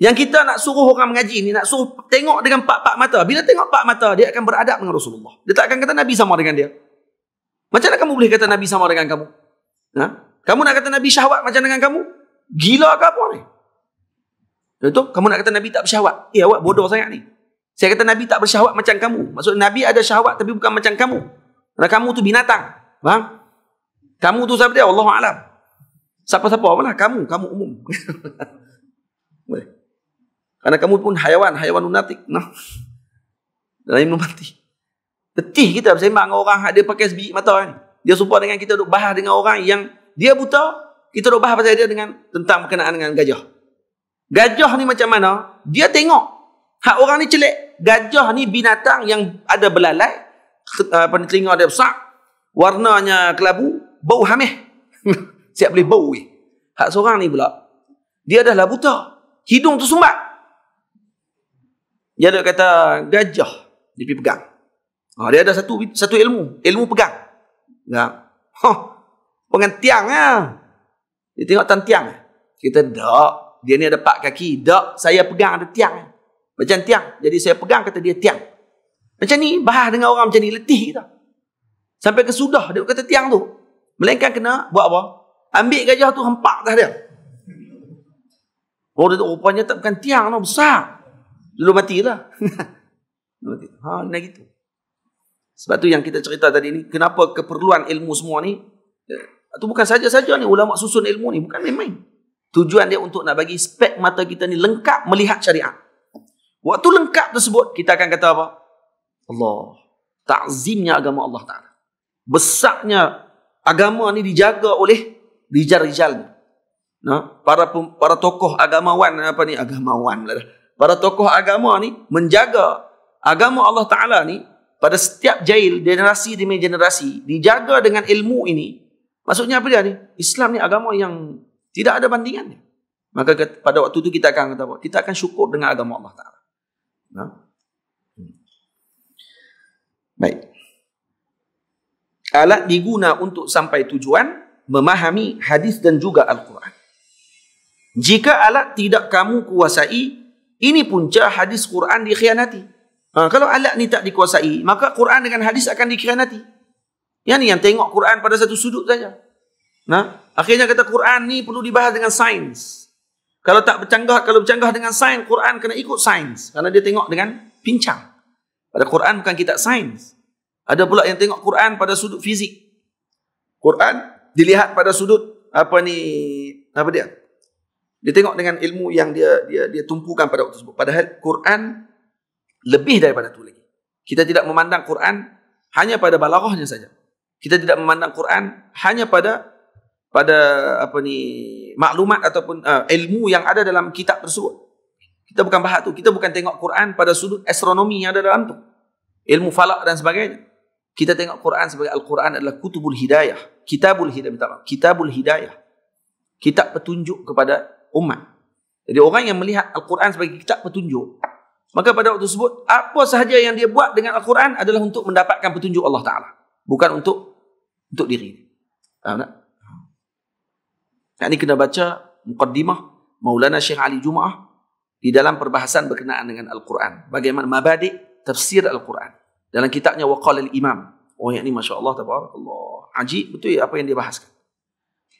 Yang kita nak suruh orang mengaji ni, nak suruh tengok dengan pak-pak mata. Bila tengok pak mata, dia akan beradab dengan Rasulullah. Dia tak akan kata Nabi sama dengan dia. Macam mana kamu boleh kata Nabi sama dengan kamu? Ha? Kamu nak kata Nabi syahwat macam dengan kamu? Gila ke apa ni? Contoh, kamu nak kata Nabi tak bersyahwat? Eh, awak bodoh sangat ni. Saya kata Nabi tak bersyahwat macam kamu. Maksud Nabi ada syahwat tapi bukan macam kamu. Karena kamu tu binatang. Faham? Kamu tu siapa dia? Allah Alam. Siapa-siapa apalah? Kamu. Kamu umum. Boleh. Karena kamu pun hayawan. Hayawan lunatik. Nah. Dan lain mati. Letih kita bersembang dengan orang. Dia pakai sebiji mata kan. Dia sumpah dengan kita duduk bahas dengan orang yang dia buta. Kita duduk bahas pasal dia dengan tentang berkenaan dengan gajah. Gajah ni macam mana? Dia tengok Hak orang ni celik. Gajah ni binatang yang ada belalai. Ah, apa ni, telinga dia besar. Warnanya kelabu. Bau hamih. Siap boleh bau weh. Hak seorang ni pula. Dia dah lah buta. Hidung tu sumbat. Dia ada kata gajah. Dia pergi pegang. Ha, dia ada satu satu ilmu. Ilmu pegang. Nah. Ya. Ha. Pengen tiang lah. Ya. Dia tengok tan tiang. Kita tak. Dia ni ada pak kaki. Tak. Saya pegang ada tiang. Macam tiang. Jadi saya pegang kata dia tiang. Macam ni bahas dengan orang macam ni letih kita. Sampai kesudah dia kata tiang tu. Melainkan kena buat apa? Ambil gajah tu hempak dah dia. Oh, dia, rupanya tak bukan tiang lah. ha, tu. Besar. Lalu matilah. ha, Nah gitu. Sebab tu yang kita cerita tadi ni. Kenapa keperluan ilmu semua ni. Itu eh, bukan saja-saja ni. Ulama susun ilmu ni. Bukan main-main. Tujuan dia untuk nak bagi spek mata kita ni lengkap melihat syariat. Waktu lengkap tersebut kita akan kata apa? Allah. Takzimnya agama Allah Taala. Besarnya agama ini dijaga oleh rijal-rijal. Nah, para para tokoh agamawan apa ni agamawan lah. Para tokoh agama ni menjaga agama Allah Taala ni pada setiap jail generasi demi generasi dijaga dengan ilmu ini. Maksudnya apa dia ni? Islam ni agama yang tidak ada bandingannya. Maka pada waktu itu kita akan kata apa? Kita akan syukur dengan agama Allah Taala. Ha? Baik. Alat diguna untuk sampai tujuan memahami hadis dan juga Al-Quran. Jika alat tidak kamu kuasai, ini punca hadis Quran dikhianati. Ha, kalau alat ni tak dikuasai, maka Quran dengan hadis akan dikhianati. Yang ni yang tengok Quran pada satu sudut saja. Nah, akhirnya kata Quran ni perlu dibahas dengan sains. Kalau tak bercanggah, kalau bercanggah dengan sains, Quran kena ikut sains. Kerana dia tengok dengan pincang. Pada Quran bukan kitab sains. Ada pula yang tengok Quran pada sudut fizik. Quran dilihat pada sudut apa ni apa dia? Dia tengok dengan ilmu yang dia dia dia tumpukan pada waktu tersebut. Padahal Quran lebih daripada itu lagi. Kita tidak memandang Quran hanya pada balaghahnya saja. Kita tidak memandang Quran hanya pada pada apa ni maklumat ataupun uh, ilmu yang ada dalam kitab tersebut. Kita bukan bahas tu, kita bukan tengok Quran pada sudut astronomi yang ada dalam tu. Ilmu falak dan sebagainya. Kita tengok Quran sebagai Al-Quran adalah kutubul hidayah, kitabul hidayah, minta maaf, kitabul hidayah. Kitab petunjuk kepada umat. Jadi orang yang melihat Al-Quran sebagai kitab petunjuk, maka pada waktu tersebut apa sahaja yang dia buat dengan Al-Quran adalah untuk mendapatkan petunjuk Allah Taala, bukan untuk untuk diri. Faham tak? Yang ni kena baca Muqaddimah Maulana Syekh Ali Jumaah di dalam perbahasan berkenaan dengan Al-Quran. Bagaimana mabadi tafsir Al-Quran. Dalam kitabnya Waqal Al-Imam. Oh yang ni Masya Allah, Allah. Ajib betul ya apa yang dia bahaskan.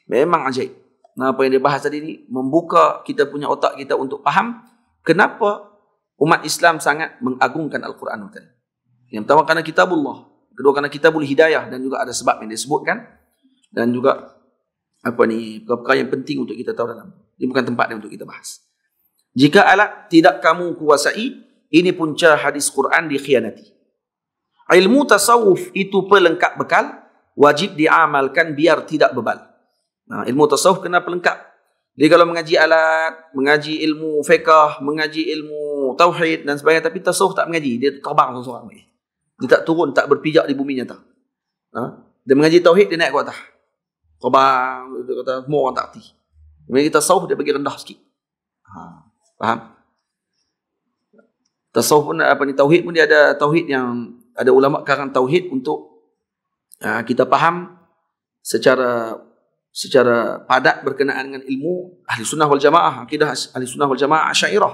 Memang ajib. Nah, apa yang dia bahas tadi ini membuka kita punya otak kita untuk faham kenapa umat Islam sangat mengagungkan Al-Quran. Yang pertama kerana kitabullah. Kedua kerana kitabul hidayah dan juga ada sebab yang dia sebutkan Dan juga apa ni perkara yang penting untuk kita tahu dalam. Ini bukan tempat yang untuk kita bahas. Jika alat tidak kamu kuasai, ini punca hadis Quran dikhianati. Ilmu tasawuf itu pelengkap bekal, wajib diamalkan biar tidak bebal. Nah, ilmu tasawuf kena pelengkap. Jadi kalau mengaji alat, mengaji ilmu fiqah, mengaji ilmu tauhid dan sebagainya, tapi tasawuf tak mengaji, dia terbang seorang ni. Dia tak turun, tak berpijak di bumi nyata. Ha? Dia mengaji tauhid, dia naik ke atas terbang dia kata semua orang tak ti bila kita sauh dia bagi rendah sikit ha, faham tasawuf pun apa ni tauhid pun dia ada tauhid yang ada ulama karang tauhid untuk ha, kita faham secara secara padat berkenaan dengan ilmu ahli sunnah wal jamaah akidah ahli sunnah wal jamaah asyairah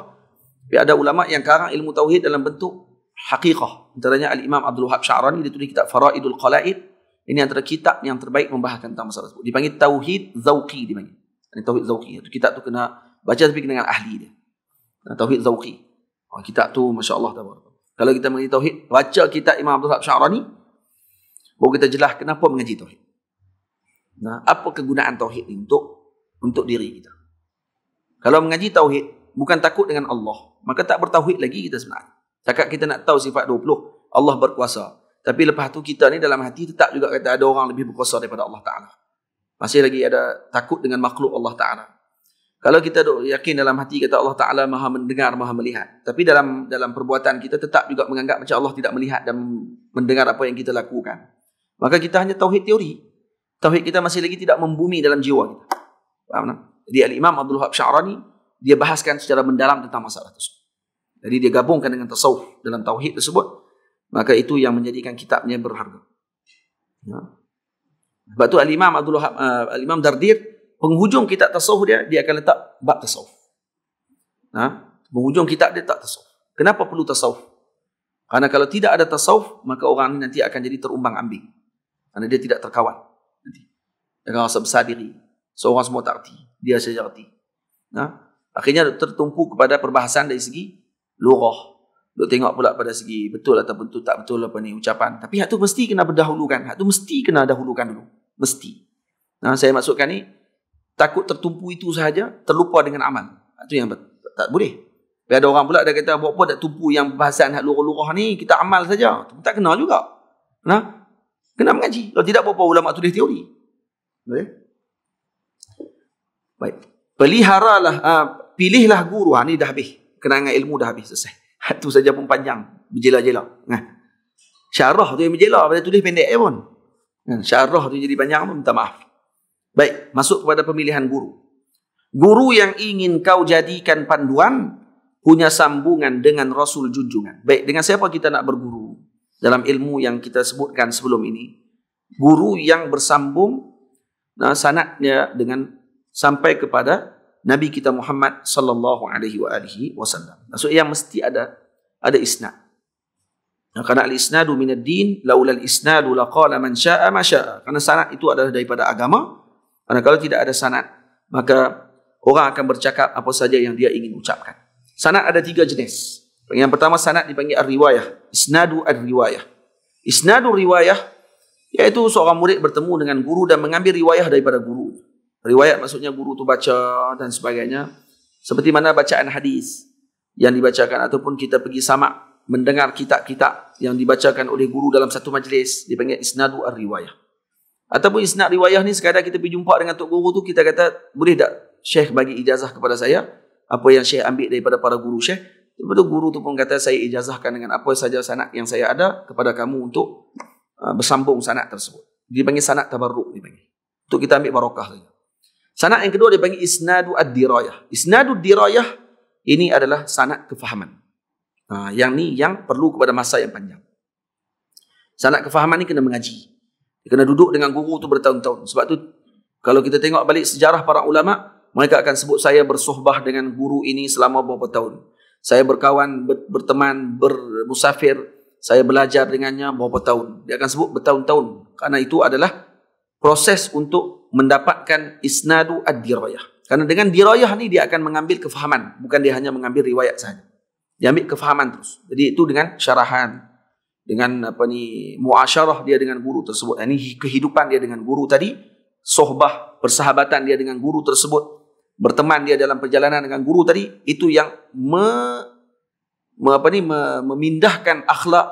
tapi ada ulama yang karang ilmu tauhid dalam bentuk hakikah antaranya al-imam Abdul Wahab Sya'rani dia tulis kitab Faraidul Qalaid ini antara kitab yang terbaik membahaskan tentang masalah tersebut. Dipanggil Tauhid Zawqi dipanggil. Ini Tauhid Zawqi. Itu kitab tu kena baca tapi kena dengan ahli dia. Tauhid Zawqi. Oh, kitab tu Masya Allah. Kalau kita mengaji Tauhid, baca kitab Imam Abdul Rahab Syarani. Baru kita jelas kenapa mengaji Tauhid. Nah, apa kegunaan Tauhid ini untuk untuk diri kita. Kalau mengaji Tauhid, bukan takut dengan Allah. Maka tak bertauhid lagi kita sebenarnya. Cakap kita nak tahu sifat 20. Allah berkuasa. Tapi lepas tu kita ni dalam hati tetap juga kata ada orang lebih berkuasa daripada Allah Ta'ala. Masih lagi ada takut dengan makhluk Allah Ta'ala. Kalau kita yakin dalam hati kata Allah Ta'ala maha mendengar, maha melihat. Tapi dalam dalam perbuatan kita tetap juga menganggap macam Allah tidak melihat dan mendengar apa yang kita lakukan. Maka kita hanya tauhid teori. Tauhid kita masih lagi tidak membumi dalam jiwa kita. Faham tak? Jadi Al-Imam Abdul Wahab Sha'rani, dia bahaskan secara mendalam tentang masalah tersebut. Jadi dia gabungkan dengan tasawuf dalam tauhid tersebut maka itu yang menjadikan kitabnya berharga. Ya. Sebab itu Al-Imam uh, al Dardir penghujung kitab tasawuf dia dia akan letak bab tasawuf. Ha? Penghujung kitab dia tak tasawuf. Kenapa perlu tasawuf? Karena kalau tidak ada tasawuf, maka orang ini nanti akan jadi terumbang ambing. Karena dia tidak terkawal. Nanti. Dia akan rasa besar diri. Seorang semua tak erti. Dia saja erti. Ha? Akhirnya tertumpu kepada perbahasan dari segi lurah, Duk tengok pula pada segi betul atau tu tak betul apa ni ucapan. Tapi hak tu mesti kena berdahulukan. Hak tu mesti kena dahulukan dulu. Mesti. Nah, saya maksudkan ni, takut tertumpu itu sahaja, terlupa dengan amal. Itu yang tak boleh. Biar ada orang pula dah kata, buat apa tak tumpu yang bahasan hak lurah-lurah ni, kita amal saja. Tak kena juga. Nah, kena mengaji. Kalau tidak, buat apa ulama tulis teori. Boleh? Baik. Peliharalah, uh, pilihlah guru. Ha, ni dah habis. Kenangan ilmu dah habis. Selesai. Hatu saja pun panjang. Berjela-jela. Nah. Syarah tu yang berjela. Pada tulis pendek je pun. Nah. Syarah tu jadi panjang pun minta maaf. Baik. Masuk kepada pemilihan guru. Guru yang ingin kau jadikan panduan. Punya sambungan dengan Rasul Junjungan. Baik. Dengan siapa kita nak berguru? Dalam ilmu yang kita sebutkan sebelum ini. Guru yang bersambung. Nah, sanatnya dengan sampai kepada Nabi kita Muhammad sallallahu alaihi wa alihi wasallam. Maksud yang mesti ada ada isnad. Nah, karena al isnadu min ad-din laula al isnadu laqala man syaa ma syaa. Karena sanad itu adalah daripada agama. Karena kalau tidak ada sanad, maka orang akan bercakap apa saja yang dia ingin ucapkan. Sanad ada tiga jenis. Yang pertama sanad dipanggil ar-riwayah, isnadu ar-riwayah. Isnadu riwayah yaitu seorang murid bertemu dengan guru dan mengambil riwayah daripada guru riwayat maksudnya guru tu baca dan sebagainya seperti mana bacaan hadis yang dibacakan ataupun kita pergi sama mendengar kitab-kitab yang dibacakan oleh guru dalam satu majlis dipanggil isnadu ar-riwayah ataupun isnad riwayah ni sekadar kita pergi jumpa dengan tok guru tu kita kata boleh tak syekh bagi ijazah kepada saya apa yang syekh ambil daripada para guru syekh Lepas guru tu pun kata saya ijazahkan dengan apa saja sanak yang saya ada kepada kamu untuk uh, bersambung sanak tersebut. Dipanggil sanak tabarruk dipanggil. Untuk kita ambil barokah lagi. Sanad yang kedua dia panggil isnadu ad-dirayah. Isnadu dirayah ini adalah sanad kefahaman. Ha, yang ni yang perlu kepada masa yang panjang. Sanad kefahaman ni kena mengaji. Dia kena duduk dengan guru tu bertahun-tahun. Sebab tu kalau kita tengok balik sejarah para ulama, mereka akan sebut saya bersohbah dengan guru ini selama beberapa tahun. Saya berkawan, ber- berteman, bermusafir, saya belajar dengannya beberapa tahun. Dia akan sebut bertahun-tahun. Karena itu adalah proses untuk mendapatkan isnadu ad-dirayah. Karena dengan dirayah ni dia akan mengambil kefahaman. Bukan dia hanya mengambil riwayat sahaja. Dia ambil kefahaman terus. Jadi itu dengan syarahan. Dengan apa ni muasyarah dia dengan guru tersebut. Ini yani kehidupan dia dengan guru tadi. Sohbah, persahabatan dia dengan guru tersebut. Berteman dia dalam perjalanan dengan guru tadi. Itu yang me, me apa ni, me, memindahkan akhlak,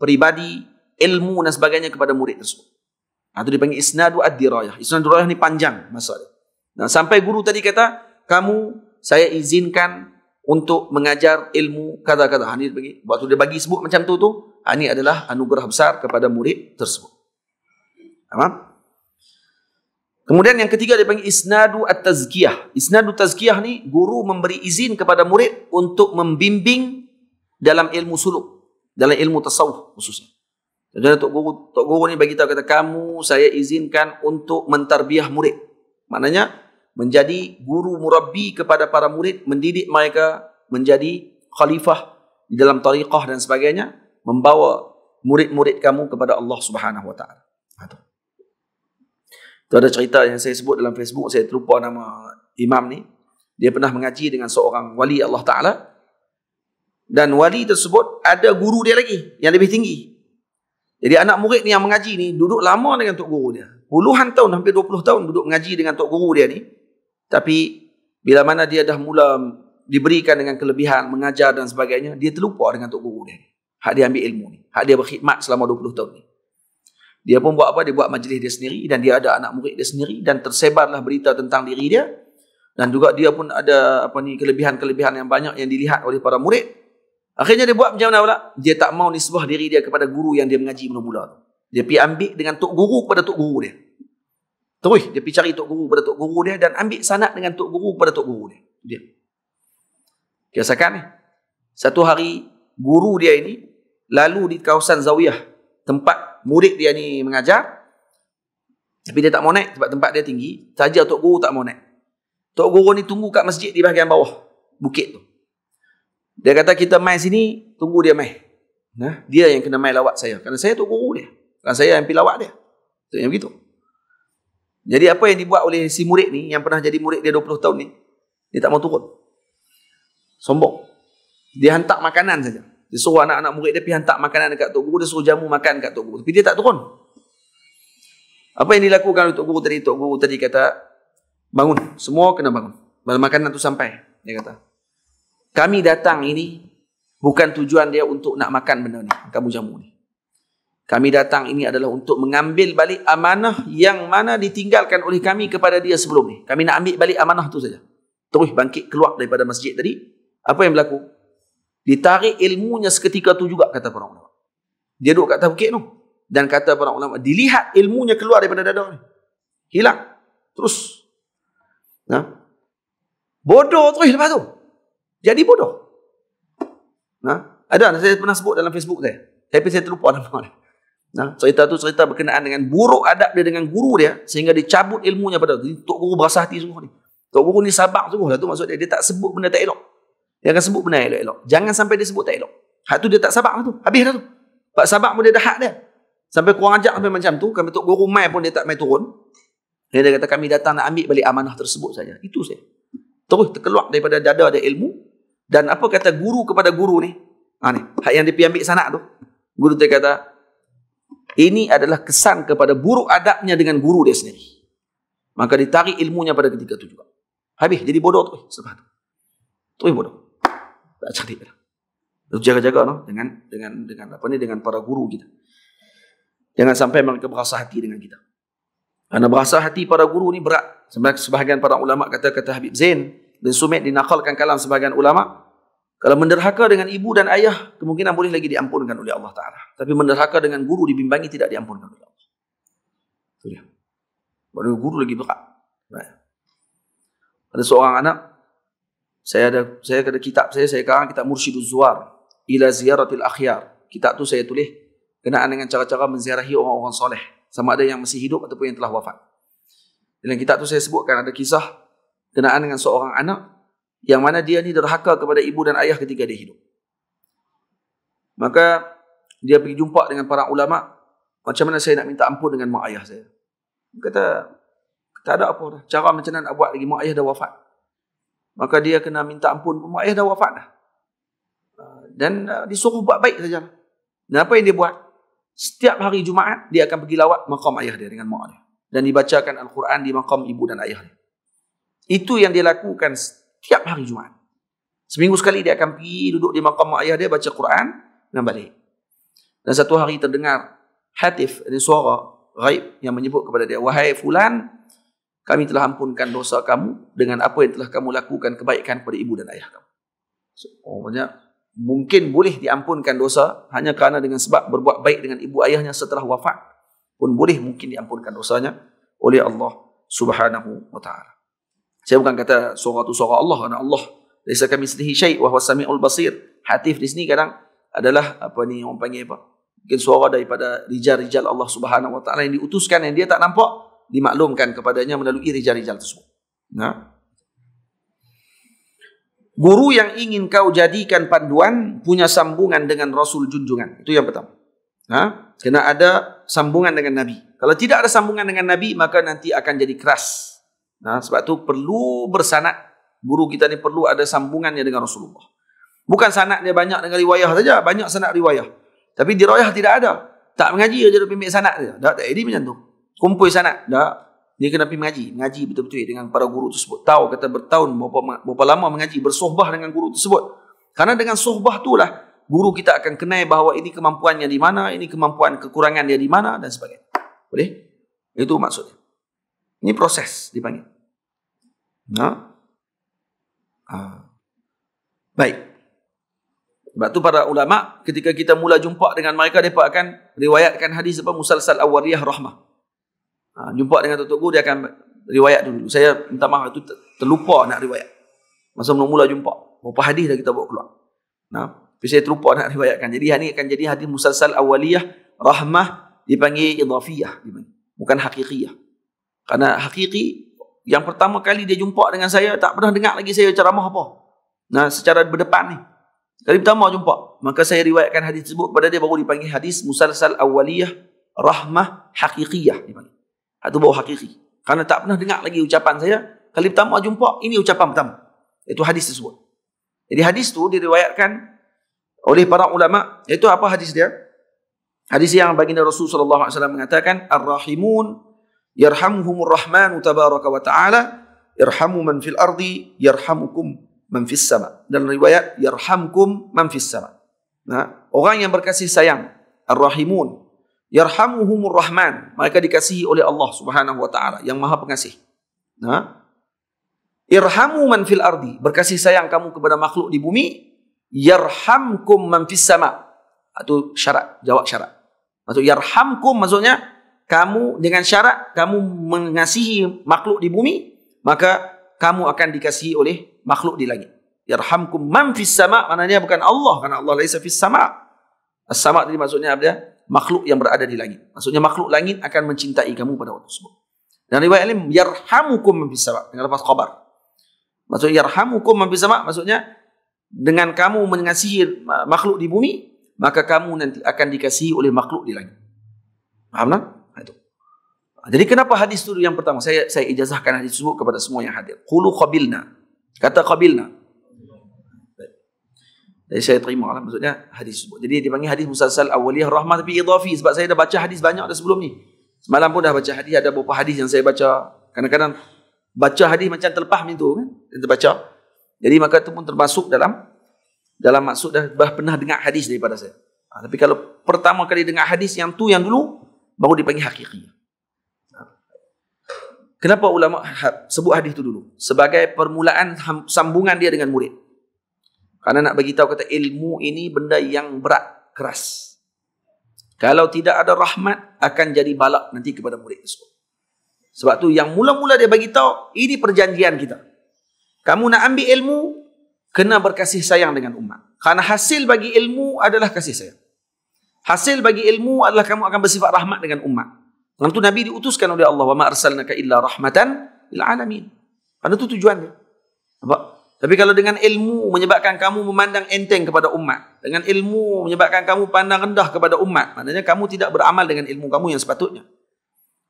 peribadi, ilmu dan sebagainya kepada murid tersebut. Itu ah, dipanggil isnadu ad-dirayah. Isnadu ad-dirayah ni panjang masalah. Nah, sampai guru tadi kata, kamu saya izinkan untuk mengajar ilmu kata-kata. Ini ah, bagi, waktu dia bagi sebut macam tu tu, ini ah, adalah anugerah besar kepada murid tersebut. Faham? Kemudian yang ketiga dia panggil isnadu at-tazkiyah. Isnadu tazkiyah ni guru memberi izin kepada murid untuk membimbing dalam ilmu suluk, dalam ilmu tasawuf khususnya. Tuan-tuan tok guru tok guru ni bagi tahu kata kamu saya izinkan untuk mentarbiah murid. Maknanya menjadi guru murabbi kepada para murid, mendidik mereka menjadi khalifah di dalam tariqah dan sebagainya, membawa murid-murid kamu kepada Allah Subhanahu wa taala. Itu ha, ada cerita yang saya sebut dalam Facebook, saya terlupa nama imam ni. Dia pernah mengaji dengan seorang wali Allah taala dan wali tersebut ada guru dia lagi yang lebih tinggi jadi anak murid ni yang mengaji ni duduk lama dengan tok guru dia. Puluhan tahun hampir 20 tahun duduk mengaji dengan tok guru dia ni. Tapi bila mana dia dah mula diberikan dengan kelebihan mengajar dan sebagainya, dia terlupa dengan tok guru dia. Ni. Hak dia ambil ilmu ni, hak dia berkhidmat selama 20 tahun ni. Dia pun buat apa? Dia buat majlis dia sendiri dan dia ada anak murid dia sendiri dan tersebarlah berita tentang diri dia. Dan juga dia pun ada apa ni kelebihan-kelebihan yang banyak yang dilihat oleh para murid. Akhirnya dia buat macam mana pula? Dia tak mau nisbah diri dia kepada guru yang dia mengaji mula-mula tu. Dia pergi ambil dengan tok guru kepada tok guru dia. Terus dia pergi cari tok guru kepada tok guru dia dan ambil sanad dengan tok guru kepada tok guru dia. Dia. Kiasakan ni. Satu hari guru dia ini lalu di kawasan Zawiyah tempat murid dia ni mengajar. Tapi dia tak mau naik sebab tempat dia tinggi. Saja tok guru tak mau naik. Tok guru ni tunggu kat masjid di bahagian bawah bukit tu. Dia kata kita mai sini, tunggu dia mai. Nah, dia yang kena mai lawat saya. Karena saya tu guru dia. Karena saya yang pergi lawat dia. Itu yang begitu. Jadi apa yang dibuat oleh si murid ni, yang pernah jadi murid dia 20 tahun ni, dia tak mau turun. Sombong. Dia hantar makanan saja. Dia suruh anak-anak murid dia pergi hantar makanan dekat Tok Guru, dia suruh jamu makan dekat Tok Guru. Tapi dia tak turun. Apa yang dilakukan oleh Tok Guru tadi? Tok Guru tadi kata, bangun. Semua kena bangun. Bila makanan tu sampai, dia kata kami datang ini bukan tujuan dia untuk nak makan benda ni, kamu jamu ni. Kami datang ini adalah untuk mengambil balik amanah yang mana ditinggalkan oleh kami kepada dia sebelum ni. Kami nak ambil balik amanah tu saja. Terus bangkit keluar daripada masjid tadi. Apa yang berlaku? Ditarik ilmunya seketika tu juga kata para ulama. Dia duduk kat bukit tu. Dan kata para ulama, dilihat ilmunya keluar daripada dada ni. Hilang. Terus. Nah. Ha? Bodoh terus lepas tu jadi bodoh. Nah, ada saya pernah sebut dalam Facebook saya. Tapi saya terlupa nama dia. Nah, cerita tu cerita berkenaan dengan buruk adab dia dengan guru dia sehingga dicabut ilmunya pada tu. Tok guru berasa hati semua ni. Tok guru ni sabak tu. lah tu maksud dia. Dia tak sebut benda tak elok. Dia akan sebut benda yang elok-elok. Jangan sampai dia sebut tak elok. Hak tu dia tak sabak lah tu. Habis dah tu. pak sabak pun dia dah hak dia. Sampai kurang ajak sampai macam tu. Kami Tok Guru mai pun dia tak mai turun. Dia kata kami datang nak ambil balik amanah tersebut saja. Itu saya. Terus terkeluar daripada dada ada ilmu. Dan apa kata guru kepada guru ni? Ha ni, hak yang dia ambil sanak tu. Guru dia kata, ini adalah kesan kepada buruk adabnya dengan guru dia sendiri. Maka ditarik ilmunya pada ketika itu juga. Habis, jadi bodoh tu. Eh, sebab tu. Tu bodoh. Tak cari dah. jaga-jaga no? dengan dengan dengan apa ni dengan para guru kita. Jangan sampai mereka berasa hati dengan kita. Karena berasa hati para guru ni berat. Sebab sebahagian para ulama kata kata Habib Zain dan Sumit dinakalkan kalam sebahagian ulama' Kalau menderhaka dengan ibu dan ayah, kemungkinan boleh lagi diampunkan oleh Allah Ta'ala. Tapi menderhaka dengan guru dibimbangi tidak diampunkan oleh Allah. Itu dia. Baru guru lagi berat. Baik. Ada seorang anak, saya ada saya ada kitab saya, saya sekarang kitab Mursyidul Zuar. Ila Ziyaratil Akhyar. Kitab tu saya tulis. Kenaan dengan cara-cara menziarahi orang-orang soleh. Sama ada yang masih hidup ataupun yang telah wafat. Dalam kitab tu saya sebutkan ada kisah kenaan dengan seorang anak yang mana dia ni derhaka kepada ibu dan ayah ketika dia hidup. Maka dia pergi jumpa dengan para ulama, macam mana saya nak minta ampun dengan mak ayah saya? Dia kata, tak ada apa dah. Cara macam mana nak buat lagi, mak ayah dah wafat. Maka dia kena minta ampun, mak ayah dah wafat dah. Ah, dan ah, disuruh buat baik saja. Dan apa yang dia buat? Setiap hari Jumaat, dia akan pergi lawat makam ayah dia dengan mak ayah. Dan dibacakan Al-Quran di makam ibu dan ayah dia. Itu yang dia lakukan Tiap hari Jumaat. Seminggu sekali dia akan pergi duduk di makam mak ayah dia baca Quran dan balik. Dan satu hari terdengar hatif ada suara gaib yang menyebut kepada dia, "Wahai fulan, kami telah ampunkan dosa kamu dengan apa yang telah kamu lakukan kebaikan kepada ibu dan ayah kamu." So, oh banyak mungkin boleh diampunkan dosa hanya kerana dengan sebab berbuat baik dengan ibu ayahnya setelah wafat pun boleh mungkin diampunkan dosanya oleh Allah Subhanahu wa taala. Saya bukan kata suara tu suara Allah anak Allah. Laisa kami sendiri syai wa huwa samiul basir. Hatif di sini kadang adalah apa ni orang panggil apa? Mungkin suara daripada rijal-rijal Allah Subhanahu wa taala yang diutuskan yang dia tak nampak dimaklumkan kepadanya melalui rijal-rijal tersebut. Nah. Ha? Guru yang ingin kau jadikan panduan punya sambungan dengan Rasul junjungan. Itu yang pertama. ha? kena ada sambungan dengan Nabi. Kalau tidak ada sambungan dengan Nabi, maka nanti akan jadi keras Nah, sebab tu perlu bersanad. Guru kita ni perlu ada sambungannya dengan Rasulullah. Bukan sanad dia banyak dengan riwayah saja, banyak sanad riwayah. Tapi diriwayah tidak ada. Tak mengaji aja dia pimpin sanad dia. Dak tak edi macam tu. Kumpul sanad, dak. Dia kena pergi mengaji, mengaji betul-betul dengan para guru tersebut. Tahu kata bertahun berapa, berapa lama mengaji, bersohbah dengan guru tersebut. Karena dengan sohbah itulah guru kita akan kenal bahawa ini kemampuannya di mana, ini kemampuan kekurangan dia di mana dan sebagainya. Boleh? Itu maksudnya. Ini proses dipanggil. Nah, ha. Baik. Sebab tu para ulama ketika kita mula jumpa dengan mereka depa akan riwayatkan hadis apa musalsal awwaliyah rahmah. Ha, jumpa dengan tok guru dia akan riwayat dulu. Saya minta maaf itu terlupa nak riwayat. Masa mula, -mula jumpa. Berapa hadis dah kita bawa keluar. Nah, ha? saya terlupa nak riwayatkan. Jadi hari ini akan jadi hadis musalsal awwaliyah rahmah dipanggil idhafiyah dipanggil. Bukan hakikiyah. Karena hakiki yang pertama kali dia jumpa dengan saya tak pernah dengar lagi saya ceramah apa. Nah, secara berdepan ni. Kali pertama jumpa, maka saya riwayatkan hadis tersebut kepada dia baru dipanggil hadis musalsal awwaliyah rahmah hakikiyah dipanggil. Itu baru hakiki. Karena tak pernah dengar lagi ucapan saya, kali pertama jumpa ini ucapan pertama. Itu hadis tersebut. Jadi hadis tu diriwayatkan oleh para ulama, itu apa hadis dia? Hadis yang baginda Rasul saw mengatakan ar-rahimun Yarhamuhumur Rahmanu tabaraka wa taala irhamu man fil ardi yarhamukum man fis sama. Dan riwayat yarhamkum man fis sama. Nah, orang yang berkasih sayang Ar-Rahimun yarhamuhumur Rahman, mereka dikasihi oleh Allah Subhanahu wa taala yang Maha Pengasih. Nah, irhamu man fil ardi, berkasih sayang kamu kepada makhluk di bumi, yarhamkum man fis sama. Itu syarat, jawab syarat. Maksud yarhamkum maksudnya kamu dengan syarat kamu mengasihi makhluk di bumi maka kamu akan dikasihi oleh makhluk di langit yarhamkum man fis sama maknanya bukan Allah karena Allah laisa fis sama as-sama tadi maksudnya apa dia makhluk yang berada di langit maksudnya makhluk langit akan mencintai kamu pada waktu tersebut dan riwayat lain yarhamukum man fis sama dengan lepas khabar maksudnya yarhamukum man fis sama maksudnya dengan kamu mengasihi makhluk di bumi maka kamu nanti akan dikasihi oleh makhluk di langit faham tak Ah, jadi kenapa hadis itu yang pertama? Saya saya ijazahkan hadis tersebut kepada semua yang hadir. Qulu qabilna. Kata qabilna. Jadi saya terima lah maksudnya hadis tersebut. Jadi dia panggil hadis musasal awaliyah rahmah tapi idhafi. Sebab saya dah baca hadis banyak dah sebelum ni. Semalam pun dah baca hadis. Ada beberapa hadis yang saya baca. Kadang-kadang baca hadis macam terlepas macam tu. Kan? Yang terbaca. Jadi maka itu pun termasuk dalam dalam maksud dah, dah pernah dengar hadis daripada saya. Ha, tapi kalau pertama kali dengar hadis yang tu yang dulu baru dipanggil hakiki. Kenapa ulama ha-, sebut hadis itu dulu? Sebagai permulaan sambungan dia dengan murid. Karena nak bagi tahu kata ilmu ini benda yang berat, keras. Kalau tidak ada rahmat akan jadi balak nanti kepada murid tersebut. Sebab tu yang mula-mula dia bagi tahu ini perjanjian kita. Kamu nak ambil ilmu kena berkasih sayang dengan umat. Karena hasil bagi ilmu adalah kasih sayang. Hasil bagi ilmu adalah kamu akan bersifat rahmat dengan umat. Karena itu Nabi diutuskan oleh Allah. Wa ma arsalnaka illa rahmatan lil alamin. Karena itu tujuannya. Apa? Tapi kalau dengan ilmu menyebabkan kamu memandang enteng kepada umat. Dengan ilmu menyebabkan kamu pandang rendah kepada umat. Maknanya kamu tidak beramal dengan ilmu kamu yang sepatutnya.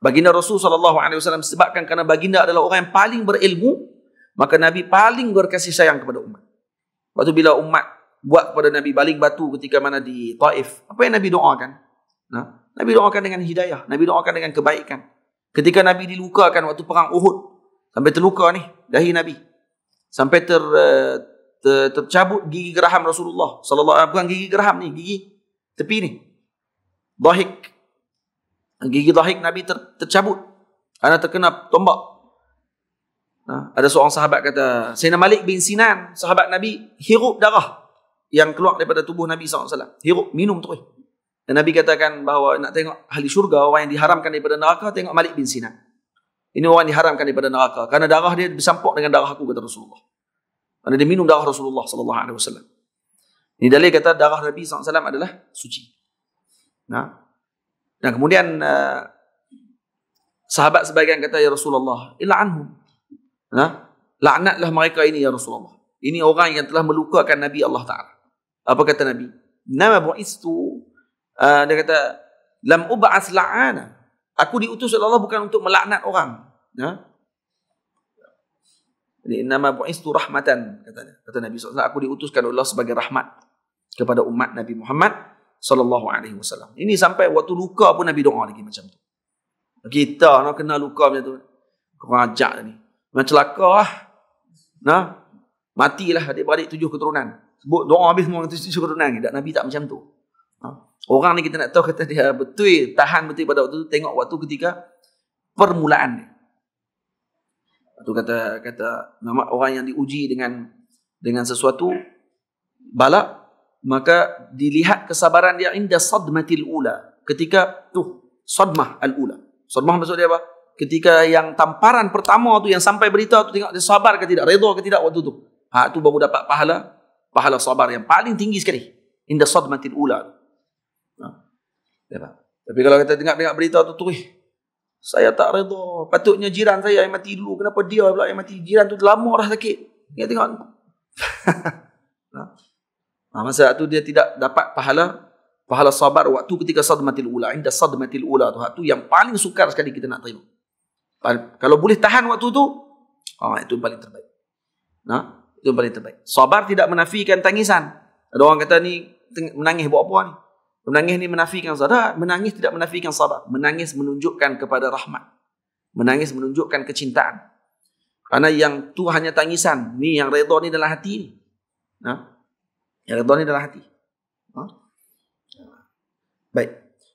Baginda Rasulullah SAW sebabkan karena baginda adalah orang yang paling berilmu. Maka Nabi paling berkasih sayang kepada umat. Lepas itu bila umat buat kepada Nabi balik batu ketika mana di Taif. Apa yang Nabi doakan? Nah. Nabi doakan dengan hidayah, Nabi doakan dengan kebaikan. Ketika Nabi dilukakan waktu perang Uhud, sampai terluka ni dahi Nabi. Sampai ter, eh, ter tercabut gigi geraham Rasulullah sallallahu alaihi wasallam gigi geraham ni, gigi tepi ni. Dahik. Gigi dahik Nabi ter, tercabut kerana terkena tombak. Ha, ada seorang sahabat kata, Sayyidina Malik bin Sinan, sahabat Nabi, hirup darah yang keluar daripada tubuh Nabi SAW. Hirup, minum terus. Dan Nabi katakan bahawa nak tengok ahli syurga, orang yang diharamkan daripada neraka, tengok Malik bin Sinan. Ini orang yang diharamkan daripada neraka. Kerana darah dia bersampok dengan darah aku, kata Rasulullah. Kerana dia minum darah Rasulullah SAW. Ini dalil kata darah Nabi SAW adalah suci. Nah. Dan kemudian eh, sahabat sebagian kata, Ya Rasulullah, ila'anhum. Nah. La'natlah mereka ini, Ya Rasulullah. Ini orang yang telah melukakan Nabi Allah Ta'ala. Apa kata Nabi? Nama bu'istu uh, dia kata lam ubas la'ana aku diutus oleh Allah bukan untuk melaknat orang ya jadi nama buistu rahmatan kata dia. kata Nabi SAW aku diutuskan oleh Allah sebagai rahmat kepada umat Nabi Muhammad sallallahu alaihi wasallam. Ini sampai waktu luka pun Nabi doa lagi macam tu. Kita nak kena luka macam tu. Kurang ajak ni. Macam celaka lah. Nah, matilah adik-beradik tujuh keturunan. Sebut doa habis semua tujuh keturunan. Tak, Nabi tak macam tu. Oh. Orang ni kita nak tahu kata dia betul tahan betul pada waktu tu tengok waktu ketika permulaan dia. Waktu kata kata nama orang yang diuji dengan dengan sesuatu balak maka dilihat kesabaran dia inda sadmatil ula ketika tu sadmah al ula. Sadmah maksud dia apa? Ketika yang tamparan pertama tu yang sampai berita tu tengok dia sabar ke tidak, redha ke tidak waktu tu. Ha tu baru dapat pahala pahala sabar yang paling tinggi sekali. Inda sadmatil ula. Tu. Ya, Tapi kalau kita tengok-tengok berita tu tu, eh, saya tak redha. Patutnya jiran saya yang mati dulu. Kenapa dia pula yang mati? Jiran tu lama dah sakit. Ya, tengok. nah, ha? ha, masa tu dia tidak dapat pahala pahala sabar waktu ketika sadmatil ula. Indah sadmatil ula tu. Itu ha, yang paling sukar sekali kita nak terima. Kalau boleh tahan waktu tu, ah, itu yang paling terbaik. Nah, itu yang paling terbaik. Sabar tidak menafikan tangisan. Ada orang kata ni menangis buat apa ni? Menangis ni menafikan sadar, menangis tidak menafikan sabar. Menangis menunjukkan kepada rahmat. Menangis menunjukkan kecintaan. Karena yang tu hanya tangisan, ni yang redha ni dalam hati. Ni. Ha? Yang redha ni dalam hati. Ha? Baik.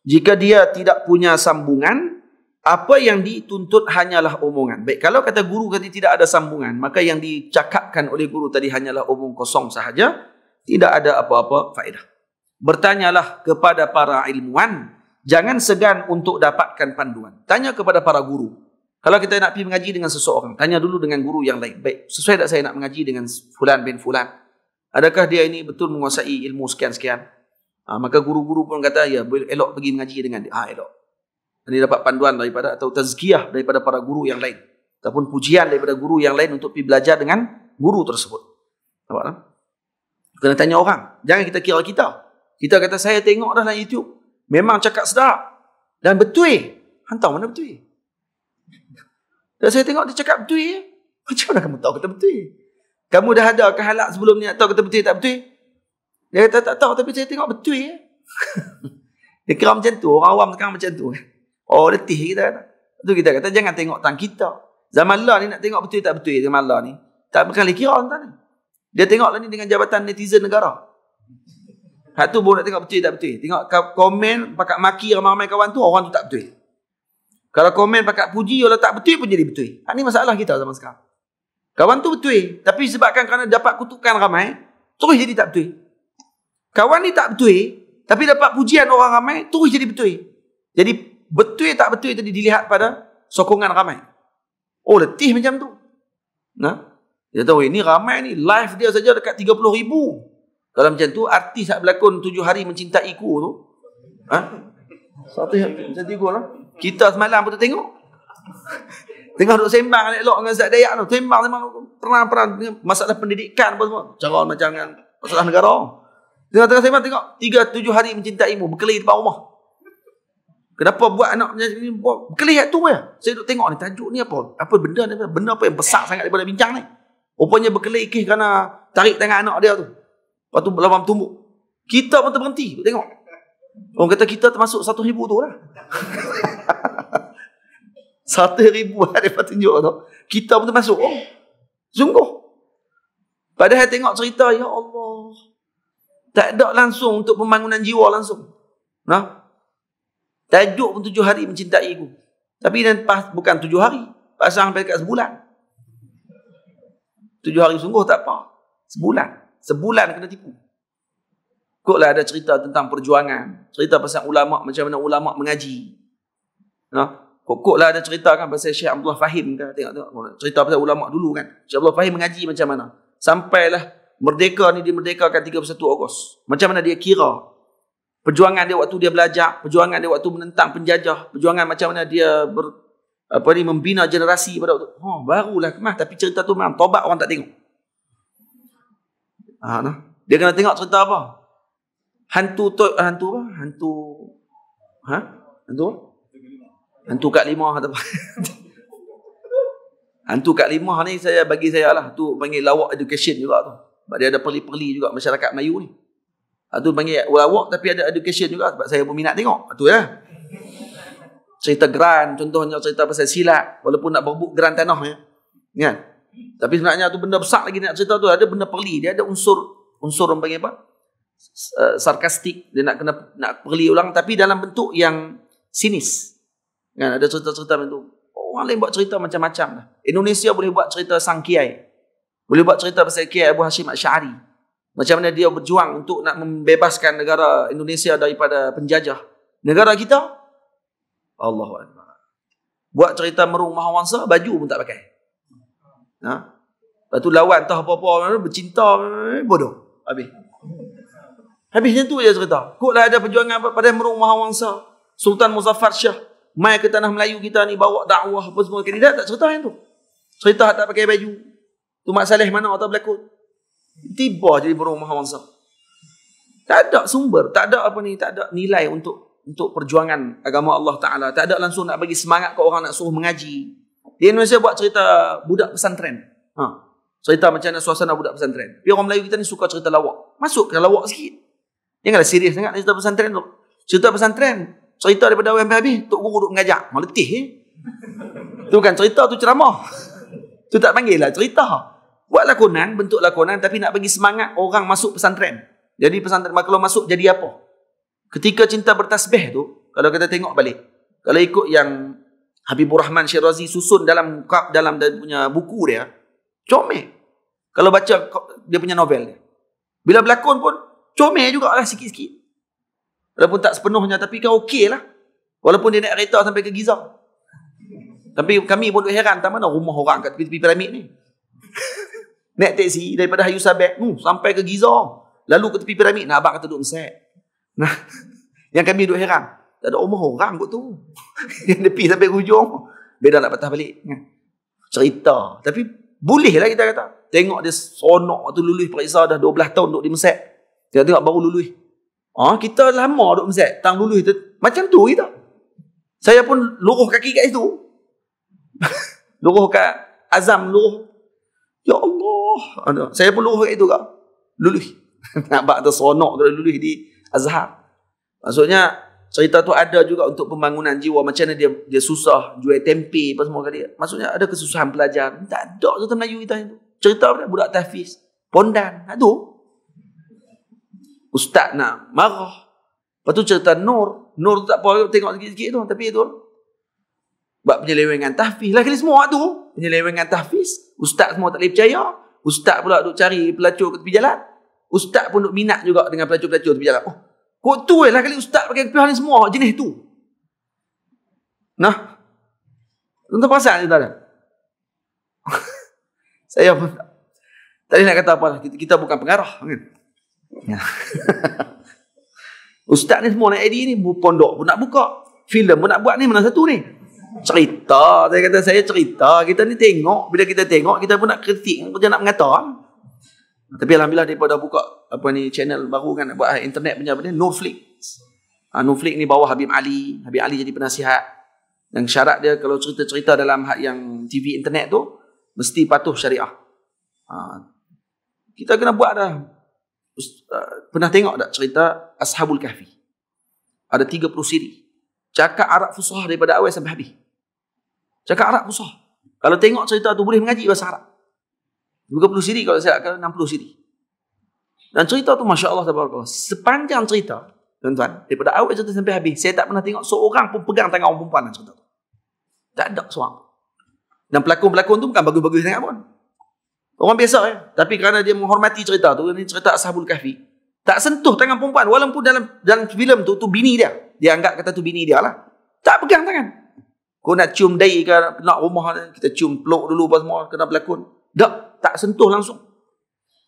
Jika dia tidak punya sambungan, apa yang dituntut hanyalah omongan. Baik, kalau kata guru tadi tidak ada sambungan, maka yang dicakapkan oleh guru tadi hanyalah omong kosong sahaja, tidak ada apa-apa faedah bertanyalah kepada para ilmuwan. Jangan segan untuk dapatkan panduan. Tanya kepada para guru. Kalau kita nak pergi mengaji dengan seseorang, tanya dulu dengan guru yang lain. Baik, sesuai tak saya nak mengaji dengan fulan bin fulan? Adakah dia ini betul menguasai ilmu sekian-sekian? Ha, maka guru-guru pun kata, ya elok pergi mengaji dengan dia. Ha, elok. Ini dapat panduan daripada atau tazkiyah daripada para guru yang lain. Ataupun pujian daripada guru yang lain untuk pergi belajar dengan guru tersebut. Nampak tak? Kena tanya orang. Jangan kita kira kita. Kita kata saya tengok dah dalam YouTube. Memang cakap sedap. Dan betul. Hantar mana betul. Dan saya tengok dia cakap betul. Ya. Macam mana kamu tahu kata betul? Kamu dah ada ke halak sebelum ni tahu kata betul tak betul? Dia kata tak tahu tapi saya tengok betul. Ya. dia kira macam tu. Orang awam sekarang macam tu. Oh letih kita kata. Itu kita kata jangan tengok tang kita. Zaman lah ni nak tengok betul tak betul zaman lah ni. Tak berkali kira tentang ni. Dia tengoklah ni dengan jabatan netizen negara. Hak tu boleh nak tengok betul tak betul. Tengok komen pakat maki ramai-ramai kawan tu orang tu tak betul. Kalau komen pakat puji orang tak betul pun jadi betul. Ha, ni masalah kita zaman sekarang. Kawan tu betul. Tapi sebabkan kerana dapat kutukan ramai, terus jadi tak betul. Kawan ni tak betul. Tapi dapat pujian orang ramai, terus jadi betul. Jadi betul tak betul tadi dilihat pada sokongan ramai. Oh letih macam tu. Nah, dia tahu ini eh, ramai ni. Live dia saja dekat 30 ribu. Kalau macam tu artis nak berlakon tujuh hari mencintai ku tu. Ha? Satu hari mencintai ku lah. Kita semalam pun tengok. Tengah duduk sembang elok elok dengan Zat Dayak tu. Sembang sembang Pernah peran masalah pendidikan apa semua. Cara macam dengan masalah negara. Tengah-tengah sembang tengok tiga tujuh hari mencintaimu berkelir depan rumah. Kenapa buat anak macam ni? Buat kelihat tu ya. Saya duduk tengok ni tajuk ni apa? Apa benda ni? Benda apa yang besar sangat daripada bincang ni? Rupanya berkelahi kerana tarik tangan anak dia tu. Lepas tu lawan bertumbuk. Kita pun terhenti. Tengok. Orang kata kita termasuk satu ribu tu lah. satu ribu lah dia tunjuk tu. Kita pun termasuk. Oh. Sungguh. Padahal tengok cerita, Ya Allah. Tak ada langsung untuk pembangunan jiwa langsung. Nah. Tajuk pun tujuh hari mencintai aku. Tapi dan pas, bukan tujuh hari. Pasang sampai dekat sebulan. Tujuh hari sungguh tak apa. Sebulan sebulan kena tipu. Kutlah ada cerita tentang perjuangan. Cerita pasal ulama' macam mana ulama' mengaji. No? Ha? Kutlah ada cerita kan pasal Syekh Abdullah Fahim. Kan? Tengok, tengok. Cerita pasal ulama' dulu kan. Syekh Abdullah Fahim mengaji macam mana. Sampailah merdeka ni dimerdekakan 31 Ogos. Macam mana dia kira. Perjuangan dia waktu dia belajar. Perjuangan dia waktu menentang penjajah. Perjuangan macam mana dia ber, apa ni, membina generasi pada waktu. Oh, barulah kemah. Tapi cerita tu memang tobat orang tak tengok. Ha, nah. Dia kena tengok cerita apa? Hantu tu, hantu apa? Hantu ha? Hantu Hantu kat limah apa? hantu kat Lima ni saya bagi saya lah tu panggil lawak education juga tu. Sebab dia ada perli-perli juga masyarakat Melayu ni. Itu ha, panggil lawak tapi ada education juga sebab saya pun minat tengok. Ha, tu ya. Cerita geran contohnya cerita pasal silat walaupun nak berbuk geran tanah ya. Kan? Tapi sebenarnya itu benda besar lagi nak cerita tu ada benda perli, dia ada unsur unsur orang panggil apa? Uh, sarkastik dia nak kena nak perli ulang tapi dalam bentuk yang sinis. Kan ada cerita-cerita macam tu. Orang lain buat cerita macam-macam lah. Indonesia boleh buat cerita Sang Kiai. Boleh buat cerita pasal Kiai Abu Hashim Asy'ari. Macam mana dia berjuang untuk nak membebaskan negara Indonesia daripada penjajah. Negara kita Allahu Akbar. Buat cerita Merung Mahawangsa baju pun tak pakai. Ha? Lepas tu lawan tak apa-apa, bercinta, bodoh. Habis. Habisnya tu je cerita. Kutlah ada perjuangan pada merung mahawangsa. Sultan Muzaffar Shah. main ke tanah Melayu kita ni bawa dakwah apa semua. Kandidat tak cerita yang tu. Cerita tak pakai baju. Tu Mak Saleh mana atau berlaku. Tiba jadi merung mahawangsa. Tak ada sumber. Tak ada apa ni. Tak ada nilai untuk untuk perjuangan agama Allah Ta'ala. Tak ada langsung nak bagi semangat ke orang nak suruh mengaji. Di Indonesia buat cerita budak pesantren. Ha. Cerita macam mana suasana budak pesantren. Tapi orang Melayu kita ni suka cerita lawak. Masuk ke lawak sikit. Janganlah serius sangat cerita pesantren tu. Cerita pesantren. Cerita daripada awal sampai habis. Tok Guru duduk mengajak. Meletih eh. Itu kan cerita tu ceramah. Tu tak panggil lah cerita. Buat lakonan, bentuk lakonan tapi nak bagi semangat orang masuk pesantren. Jadi pesantren, kalau masuk jadi apa? Ketika cinta bertasbih tu, kalau kita tengok balik. Kalau ikut yang Habibur Rahman Syirazi susun dalam dalam dia punya buku dia. Comel. Kalau baca dia punya novel dia. Bila berlakon pun comel jugalah sikit-sikit. Walaupun tak sepenuhnya tapi kan okey lah. Walaupun dia naik kereta sampai ke Giza. Tapi kami pun heran tak mana rumah orang kat tepi-tepi piramid ni. naik teksi daripada Hayu Sabek hmm, sampai ke Giza. Lalu ke tepi piramid. Nah, abang kata duduk meset. Nah, yang kami duduk heran. Tak ada rumah orang kot tu. Yang depi sampai hujung. Beda nak patah balik. Cerita. Tapi boleh lah kita kata. Tengok dia sonok tu lulus periksa dah 12 tahun duduk di mesek. Tengok-tengok baru lulus. Ah ha, kita lama duduk mesek. Tang lulus tu. Macam tu kita. Saya pun luruh kaki kat situ. luruh kat azam luruh. Ya Allah. Saya pun luruh kat situ kak. Lulus. Nampak tu sonok tu lulus di azhar. Maksudnya Cerita tu ada juga untuk pembangunan jiwa. Macam mana dia dia susah jual tempe apa semua kali. Maksudnya ada kesusahan pelajar. Tak ada cerita Melayu kita itu. Cerita apa budak tafiz Pondan. Aduh. Ustaz nak marah. Lepas tu cerita Nur. Nur tak apa. Tengok sikit-sikit tu. Tapi itu. Buat penyelewengan tafiz Lagi ni semua tu. Penyelewengan tafiz Ustaz semua tak boleh percaya. Ustaz pula duk cari pelacur ke tepi jalan. Ustaz pun duk minat juga dengan pelacur-pelacur tepi jalan. Oh, Kok tu eh, lah kali ustaz pakai kopiah ni semua jenis tu. Nah. Tentu pasal tu ada? Saya pun tak. Tadi nak kata apa lah. Kita, kita bukan pengarah. Kan? ustaz ni semua nak ID ni. Pondok pun nak buka. Filem pun nak buat ni. Mana satu ni? Cerita. Saya kata saya cerita. Kita ni tengok. Bila kita tengok, kita pun nak kritik. Kita nak mengata. Ah. Tapi Alhamdulillah, daripada buka apa ni channel baru kan nak buat ah, internet punya apa ni Noflix. Ha, ah, Noflix ni bawah Habib Ali, Habib Ali jadi penasihat. Dan syarat dia kalau cerita-cerita dalam hak yang TV internet tu mesti patuh syariah. Ha, kita kena buat dah. Pernah tengok tak cerita Ashabul Kahfi? Ada 30 siri. Cakap Arab Fusah daripada awal sampai habis. Cakap Arab Fusah. Kalau tengok cerita tu boleh mengaji bahasa Arab. 30 siri kalau saya kalau 60 siri. Dan cerita tu Masya Allah tabarakallah. Sepanjang cerita Tuan-tuan Daripada awal cerita sampai habis Saya tak pernah tengok Seorang pun pegang tangan orang perempuan cerita tu. Tak ada seorang Dan pelakon-pelakon tu Bukan bagus-bagus sangat pun Orang biasa ya. Eh? Tapi kerana dia menghormati cerita tu Ini cerita Ashabul Kahfi Tak sentuh tangan perempuan Walaupun dalam dalam filem tu Tu bini dia Dia anggap kata tu bini dia lah Tak pegang tangan Kau nak cium dai ke Nak rumah Kita cium peluk dulu Apa semua Kena pelakon Tak, tak sentuh langsung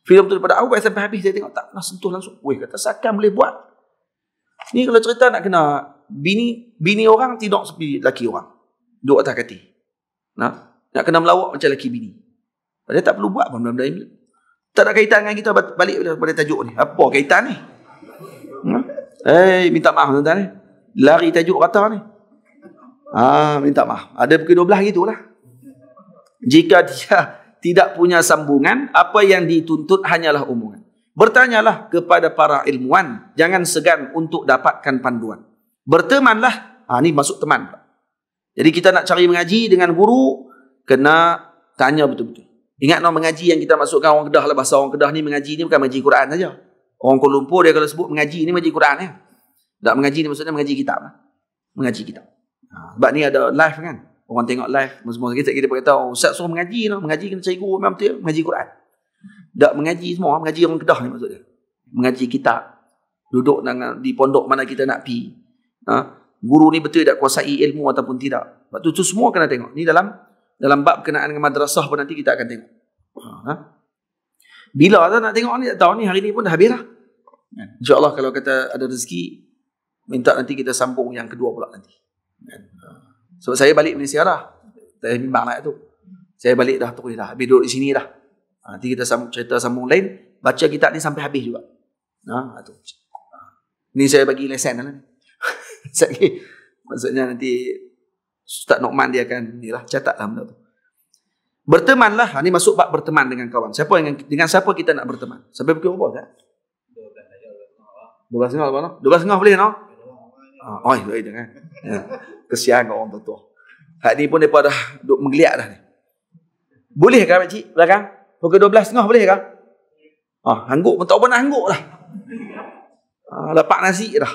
filem tu daripada awal sampai habis saya tengok tak pernah sentuh langsung. Weh kata sakan boleh buat. Ni kalau cerita nak kena bini bini orang tidak sepi, laki orang. Duduk atas kati. Nah, nak kena melawak macam laki bini. Padahal tak perlu buat pun benda-benda ini. Tak ada kaitan dengan kita balik pada tajuk ni. Apa kaitan ni? Nah? Eh, hey, minta maaf tuan-tuan ni. Eh. Lari tajuk kata ni. Ah, minta maaf. Ada pukul 12 gitulah. Jika dia tidak punya sambungan, apa yang dituntut hanyalah umuman. Bertanyalah kepada para ilmuwan, jangan segan untuk dapatkan panduan. Bertemanlah, ha, ini masuk teman. Jadi kita nak cari mengaji dengan guru, kena tanya betul-betul. Ingat no, mengaji yang kita masukkan orang Kedah lah, bahasa orang Kedah ni mengaji ni bukan mengaji Quran saja. Orang Kuala Lumpur dia kalau sebut mengaji ni mengaji Quran ya. Tak mengaji ni maksudnya mengaji kitab lah. Mengaji kitab. Ha, sebab ni ada live kan. Orang tengok live semua-semua kita kita pakai tahu. ustaz suruh mengaji lah, mengaji kena cari guru memang betul, mengaji Quran. Tak mengaji semua, mengaji orang Kedah ni maksudnya. Mengaji kitab. Duduk dengan di pondok mana kita nak pi. Ha? Guru ni betul tak kuasai ilmu ataupun tidak. Sebab tu, tu semua kena tengok. Ni dalam dalam bab kenaan dengan madrasah pun nanti kita akan tengok. Ha? ha? Bila tak nak tengok ni, tak tahu ni hari ni pun dah habis lah. InsyaAllah kalau kata ada rezeki, minta nanti kita sambung yang kedua pula nanti. Kan? Ha. Sebab saya balik Malaysia dah. Tak ada bimbang lah itu. Saya balik dah terus dah. Habis duduk di sini dah. Ha, nanti kita sambung, cerita sambung lain. Baca kitab ni sampai habis juga. Ha, ha tu. Ha. Ni saya bagi lesen lah ni. Maksudnya nanti Ustaz Nokman dia akan ni lah, catat lah benda tu. Bertemanlah. Ha, ni masuk bab berteman dengan kawan. Siapa dengan, dengan siapa kita nak berteman? Sampai pukul berapa kan? 12.30 12.30 boleh tak? Oh, oh, oh, oh, oh, oh, oh, oh, oh, oh, oh, oh, oh, oh, oh, oh, kesian orang tua-tua. Hak ni pun depa dah duk menggeliat dah ni. Boleh ke mak cik belakang? Pukul 12.30 boleh ke? Ah, hangguk pun tak pernah hangguk dah. Ah, lapak nasi dah.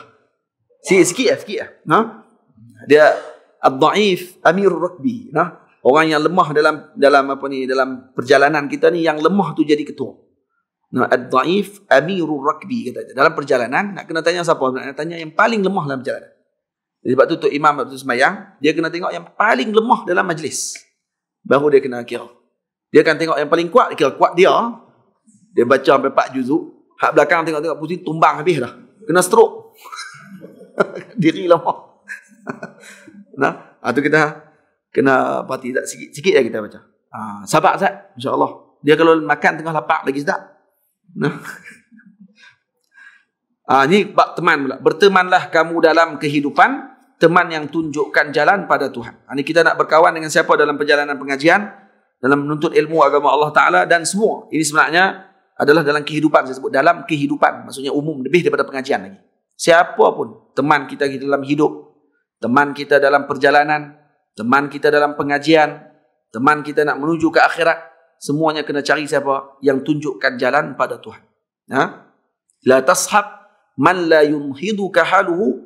Sikit-sikit ah, sikit ah. Ha? Dia ad-dhaif amirur rakbi, nah. Ha? Orang yang lemah dalam dalam apa ni dalam perjalanan kita ni yang lemah tu jadi ketua. Nah, ad-dhaif amirur rakbi kata dia. Dalam perjalanan nak kena tanya siapa? Nak tanya yang paling lemah dalam perjalanan. Jadi Sebab tu Tok Imam waktu semayang, dia kena tengok yang paling lemah dalam majlis. Baru dia kena kira. Dia akan tengok yang paling kuat, dia kira kuat dia. Dia baca sampai empat juzuk. Hak belakang tengok-tengok pusing, tumbang habis dah. Kena strok. Diri lemah. nah, itu ha, kita ha, kena pati tak sikit-sikit lah kita baca. Ha, sabar Ustaz, insyaAllah. Dia kalau makan tengah lapak lagi sedap. Nah. Ah ha, ni teman pula. Bertemanlah kamu dalam kehidupan teman yang tunjukkan jalan pada Tuhan. Ini ha, kita nak berkawan dengan siapa dalam perjalanan pengajian, dalam menuntut ilmu agama Allah Ta'ala dan semua. Ini sebenarnya adalah dalam kehidupan, saya sebut dalam kehidupan. Maksudnya umum, lebih daripada pengajian lagi. Siapa pun teman kita di dalam hidup, teman kita dalam perjalanan, teman kita dalam pengajian, teman kita nak menuju ke akhirat, semuanya kena cari siapa yang tunjukkan jalan pada Tuhan. Ha? La tashab man la yumhiduka haluhu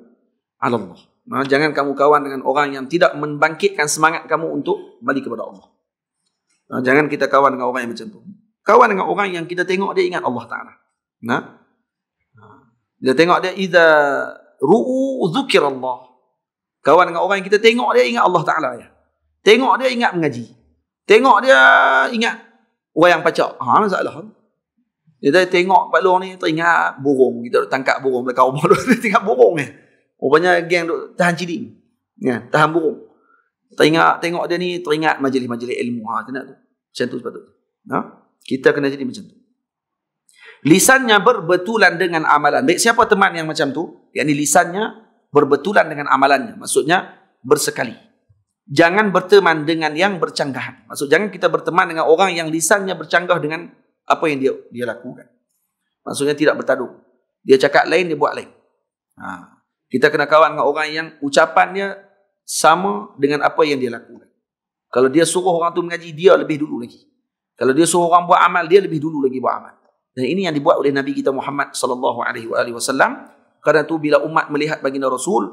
ala Allah. Ha, jangan kamu kawan dengan orang yang tidak membangkitkan semangat kamu untuk balik kepada Allah. Ha, jangan kita kawan dengan orang yang macam tu. Kawan dengan orang yang kita tengok dia ingat Allah Ta'ala. Nah, kita ha. tengok dia, Iza ru'u zukir Allah. Kawan dengan orang yang kita tengok dia ingat Allah Ta'ala. Ya. Tengok dia ingat mengaji. Tengok dia ingat wayang pacak. Ha, masalah. Dia tengok Pak Long ni teringat burung. Kita tangkap burung belakang rumah. Dia tengok burung ni. Ya. Rupanya oh, geng duk tahan cili. Ya, tahan burung. Teringat tengok dia ni teringat majlis-majlis ilmu. Ha, kena tu. Macam tu sepatutnya. Ha? Kita kena jadi macam tu. Lisannya berbetulan dengan amalan. Baik siapa teman yang macam tu? Yang ni lisannya berbetulan dengan amalannya. Maksudnya bersekali. Jangan berteman dengan yang bercanggahan. Maksud jangan kita berteman dengan orang yang lisannya bercanggah dengan apa yang dia dia lakukan. Maksudnya tidak bertaduk. Dia cakap lain, dia buat lain. Ha, kita kena kawan dengan orang yang ucapannya sama dengan apa yang dia lakukan. Kalau dia suruh orang tu mengaji, dia lebih dulu lagi. Kalau dia suruh orang buat amal, dia lebih dulu lagi buat amal. Dan ini yang dibuat oleh Nabi kita Muhammad sallallahu alaihi wasallam. Karena tu bila umat melihat baginda Rasul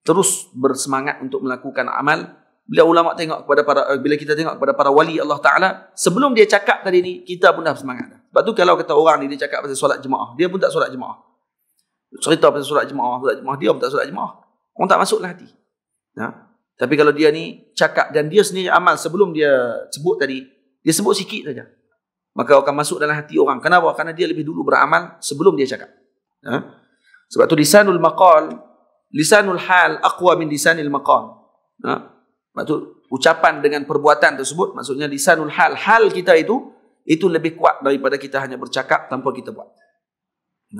terus bersemangat untuk melakukan amal, bila ulama tengok kepada para eh, bila kita tengok kepada para wali Allah taala, sebelum dia cakap tadi ni, kita pun dah bersemangat. Sebab tu kalau kata orang ni dia cakap pasal solat jemaah, dia pun tak solat jemaah cerita pasal surat jemaah, solat jemaah, dia pun tak surat jemaah. Orang tak masuklah hati. Ha? Tapi kalau dia ni cakap dan dia sendiri amal sebelum dia sebut tadi, dia sebut sikit saja. Maka akan masuk dalam hati orang. Kenapa? Karena dia lebih dulu beramal sebelum dia cakap. Ha? Sebab tu lisanul maqal, lisanul hal aqwa min lisanil maqal. Ha? Sebab tu ucapan dengan perbuatan tersebut, maksudnya lisanul hal, hal kita itu, itu lebih kuat daripada kita hanya bercakap tanpa kita buat.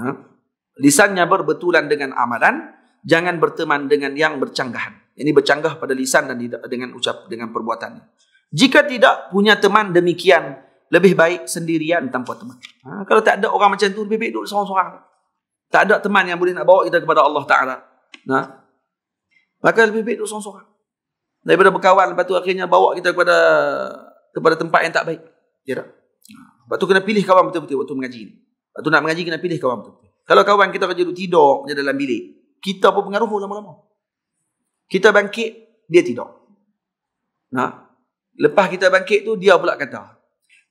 Ha? lisannya berbetulan dengan amalan jangan berteman dengan yang bercanggahan ini bercanggah pada lisan dan dengan ucap dengan perbuatan jika tidak punya teman demikian lebih baik sendirian tanpa teman ha, kalau tak ada orang macam tu lebih baik duduk seorang-seorang tak ada teman yang boleh nak bawa kita kepada Allah Ta'ala nah ha? maka lebih baik duduk seorang-seorang daripada berkawan lepas tu akhirnya bawa kita kepada kepada tempat yang tak baik ya tak ha, lepas tu kena pilih kawan betul-betul waktu mengaji lepas tu nak mengaji kena pilih kawan betul-betul kalau kawan kita kerja duduk tidur je dalam bilik, kita pun pengaruh lama-lama. Kita bangkit, dia tidur. Nah, Lepas kita bangkit tu, dia pula kata,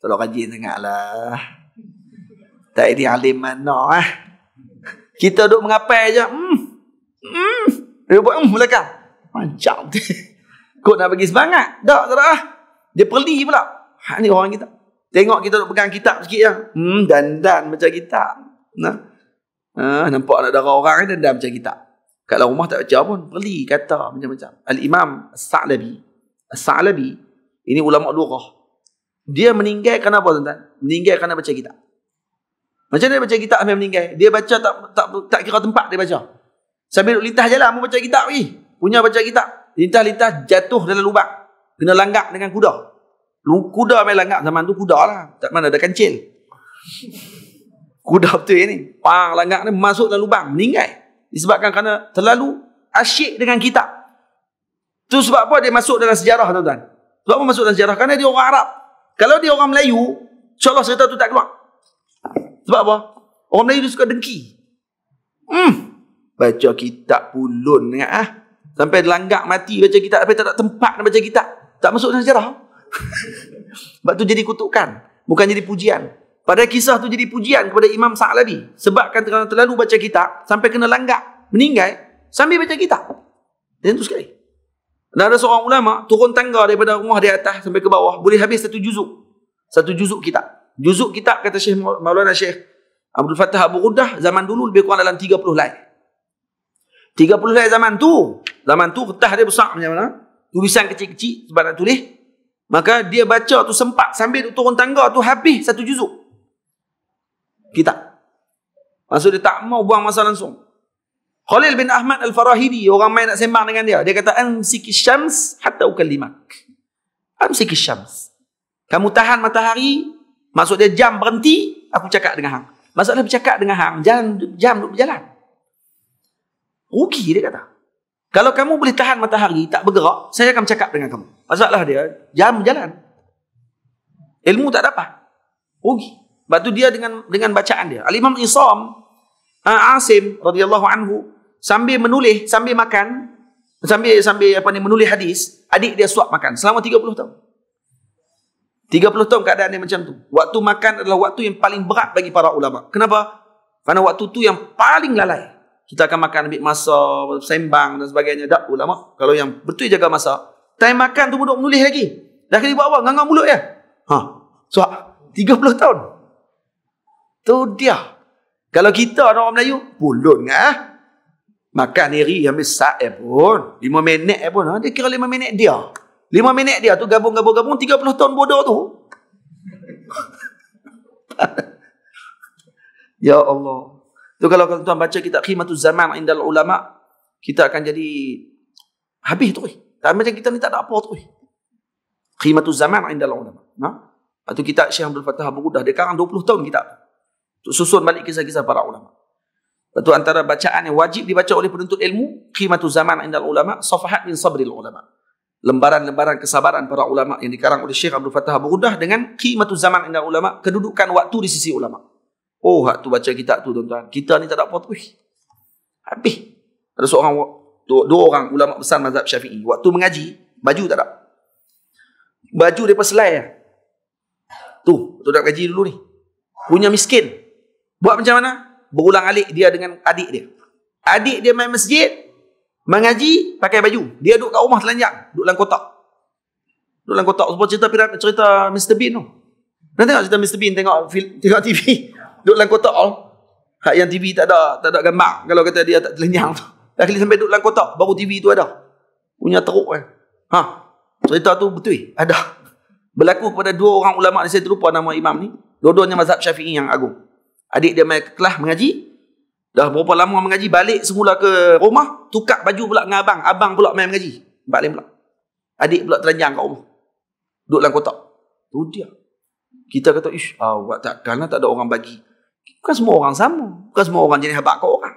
kalau rajin sangatlah. Tak ada alim mana eh. Kita duduk mengapai aja? Hmm. Hmm. Dia buat hmm belakang. Macam tu. Kau nak bagi semangat. Tak, tak lah. Dia perli pula. Ha, ni orang kita. Tengok kita duduk pegang kitab sikit je. Ya. Hmm, dandan macam kitab. Nah. Ha, nampak anak darah orang ni dendam macam kita. Kalau rumah tak baca pun beli kata macam-macam. Al-Imam As-Sa'labi. salabi ini ulama lughah. Dia meninggai, kerana apa tuan-tuan? Meninggal kerana baca kitab. Macam mana baca kitab sampai meninggal? Dia baca tak tak tak kira tempat dia baca. Sambil lintas lah, mau baca kitab ni. Punya baca kitab. Lintas-lintas jatuh dalam lubang. Kena langgak dengan kuda. Kuda main langgak. zaman tu kuda lah. Tak mana ada kancil kuda betul ini. Pang langgak ni masuk dalam lubang, meninggal. Disebabkan kerana terlalu asyik dengan kitab. Tu sebab apa dia masuk dalam sejarah tuan-tuan. Sebab apa masuk dalam sejarah? Kerana dia orang Arab. Kalau dia orang Melayu, insyaAllah cerita tu tak keluar. Sebab apa? Orang Melayu dia suka dengki. Hmm. Baca kitab pulun dengan ah. Sampai langgak mati baca kitab. Sampai tak ada tempat nak baca kitab. Tak masuk dalam sejarah. sebab tu jadi kutukan. Bukan jadi pujian. Pada kisah tu jadi pujian kepada Imam Sa'labi. Sebabkan terlalu, terlalu baca kitab, sampai kena langgar, meninggal, sambil baca kitab. Dan tu sekali. Dan ada seorang ulama turun tangga daripada rumah di atas sampai ke bawah. Boleh habis satu juzuk. Satu juzuk kitab. Juzuk kitab kata Syekh Maulana Syekh Abdul Fattah Abu Ghuddah zaman dulu lebih kurang dalam 30 lain. 30 lain zaman tu. Zaman tu kertas dia besar macam mana. Tulisan kecil-kecil sebab nak tulis. Maka dia baca tu sempat sambil turun tangga tu habis satu juzuk kita. Maksud dia tak mau buang masa langsung. Khalil bin Ahmad Al-Farahidi, orang main nak sembang dengan dia. Dia kata, Amsiki syams hatta ukallimak. Amsiki syams. Kamu tahan matahari, maksud dia jam berhenti, aku cakap dengan hang. Maksud dia bercakap dengan hang, jam, jam duduk berjalan. Rugi dia kata. Kalau kamu boleh tahan matahari, tak bergerak, saya akan bercakap dengan kamu. Maksudlah dia, jam berjalan. Ilmu tak dapat. Rugi. Batu dia dengan dengan bacaan dia. Al-Imam Isam ah, Asim radhiyallahu anhu sambil menulis, sambil makan, sambil sambil apa ni menulis hadis, adik dia suap makan selama 30 tahun. 30 tahun keadaan dia macam tu. Waktu makan adalah waktu yang paling berat bagi para ulama. Kenapa? Karena waktu tu yang paling lalai. Kita akan makan ambil masa, sembang dan sebagainya. Tak ulama. Kalau yang betul jaga masa. Time makan tu duduk menulis lagi. Dah kena buat apa? Ngangang mulut ya? Ha. Suap. 30 tahun. Tu dia. Kalau kita orang Melayu, pulut dengan ah. Eh? Makan iri ambil saat eh pun. Lima minit eh pun. Ha? Dia kira lima minit dia. Lima minit dia tu gabung-gabung-gabung puluh tahun bodoh tu. ya Allah. Tu kalau kalau tuan baca kitab khimatul zaman indal ulama, kita akan jadi habis tu. Tak macam kita ni tak ada apa tu. Khimatul zaman indal ulama. Ha? Lepas tu kitab Syekh Abdul Fattah Abu Qudah. Dia karang 20 tahun kitab Susun balik kisah-kisah para ulama. Itu antara bacaan yang wajib dibaca oleh penuntut ilmu, Qimatu Zaman Indal Ulama, Safahat min Sabril Ulama. Lembaran-lembaran kesabaran para ulama yang dikarang oleh Syekh Abdul Fattah Abu dengan Qimatu Zaman Indal Ulama, kedudukan waktu di sisi ulama. Oh, hak tu baca kitab tu tuan-tuan. Kita ni tak dapat tu. Habis. Ada seorang dua, dua orang ulama besar mazhab Syafi'i, waktu mengaji, baju tak ada. Baju depa selai ya. Tu, tu nak gaji dulu ni. Punya miskin, Buat macam mana? Berulang alik dia dengan adik dia. Adik dia main masjid, mengaji, pakai baju. Dia duduk kat rumah telanjang, duduk dalam kotak. Duduk dalam kotak. Sebab cerita pirat, cerita Mr. Bean tu. Nak tengok cerita Mr. Bean, tengok, tengok TV. duduk dalam kotak tu. Hak yang TV tak ada tak ada gambar kalau kata dia tak telanjang tu. Akhirnya sampai duduk dalam kotak baru TV tu ada. Punya teruk kan? Ha. Cerita tu betul ada. Berlaku kepada dua orang ulama ni saya terlupa nama imam ni. Dua-duanya mazhab Syafi'i yang agung. Adik dia main kelas mengaji. Dah berapa lama mengaji, balik semula ke rumah, tukar baju pula dengan abang. Abang pula main mengaji. balik lain pula. Adik pula telanjang kat rumah. Duduk dalam kotak. Tu dia. Kita kata, ish, awak tak kena tak ada orang bagi. Bukan semua orang sama. Bukan semua orang jenis habak kau orang.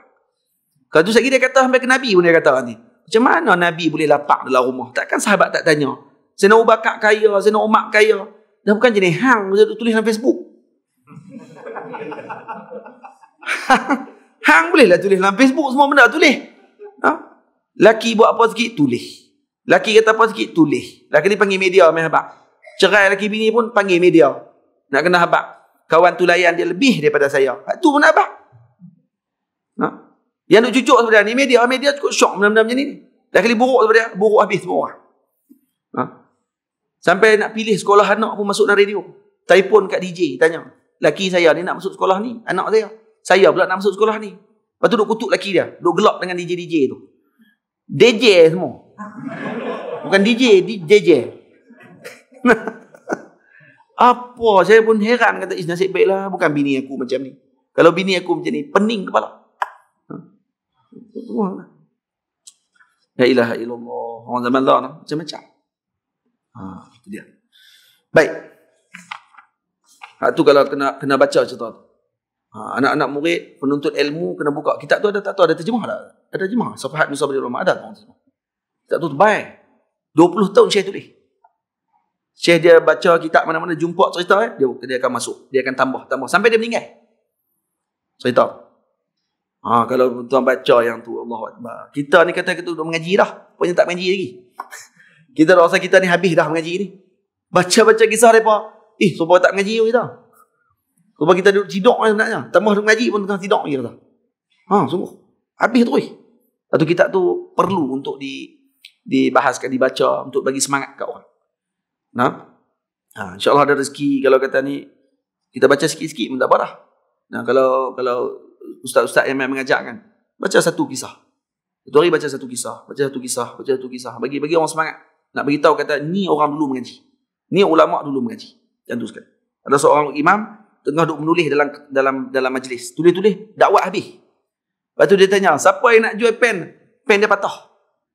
Kalau tu sekali dia kata sampai ke Nabi pun dia kata ni. Macam mana Nabi boleh lapak dalam rumah? Takkan sahabat tak tanya. Saya nak ubah kaya, saya nak umat kaya. Dah bukan jenis hang. Dia tulis dalam Facebook. Hang boleh, lah tulis dalam Facebook semua benda tulis. Ha? Laki buat apa sikit tulis. Laki kata apa sikit tulis. Laki ni panggil media main habak. Cerai laki bini pun panggil media. Nak kena habak. Kawan tu layan dia lebih daripada saya. Ha, tu pun habak. Ha? Yang nak cucuk sebenarnya ni media. Media cukup syok benda-benda macam ni. Laki ni buruk sebenarnya. Buruk habis semua orang. Ha? Sampai nak pilih sekolah anak pun masuk dalam radio. Telefon kat DJ tanya. Laki saya ni nak masuk sekolah ni. Anak saya. Saya pula nak masuk sekolah ni. Lepas tu duk kutuk lelaki dia. Duk gelap dengan DJ-DJ tu. DJ semua. Bukan DJ, DJ. Apa? Saya pun heran kata, is nasib baiklah. Bukan bini aku macam ni. Kalau bini aku macam ni, pening kepala. Ya ilah illallah. Orang zaman lah. Macam-macam. Ha, Baik. Itu kalau kena kena baca cerita tu. Ha, anak-anak murid, penuntut ilmu kena buka. Kitab tu ada tak tahu, ada terjemah tak? Ada terjemah. Sofahat Musa Badi Rahman, ada orang terjemah. Kitab tu terbaik. 20 tahun Syekh tulis. Syekh dia baca kitab mana-mana, jumpa cerita, eh, dia, dia akan masuk. Dia akan tambah, tambah. Sampai dia meninggal. Cerita. Ha, kalau tuan baca yang tu, Allah Kita ni kata kita duduk mengaji dah. Punya tak mengaji lagi. kita rasa kita ni habis dah mengaji ni. Baca-baca kisah mereka. Eh, supaya tak mengaji kita. Ya. Lepas kita duduk tidur lah sebenarnya. Tambah duduk ngaji pun tengah tidur lagi kata. Ha, sungguh. Habis terus. Satu kitab tu perlu untuk di dibahaskan, dibaca untuk bagi semangat kat orang. Nah. Ha, insya-Allah ada rezeki kalau kata ni kita baca sikit-sikit pun tak apa dah. Nah, kalau kalau ustaz-ustaz yang mengajak kan, baca satu kisah. Satu hari baca satu kisah, baca satu kisah, baca satu kisah, bagi bagi orang semangat. Nak bagi tahu kata ni orang dulu mengaji. Ni ulama dulu mengaji. jantuskan Ada seorang imam tengah duk menulis dalam dalam dalam majlis. Tulis-tulis, dakwat habis. Lepas tu dia tanya, siapa yang nak jual pen? Pen dia patah.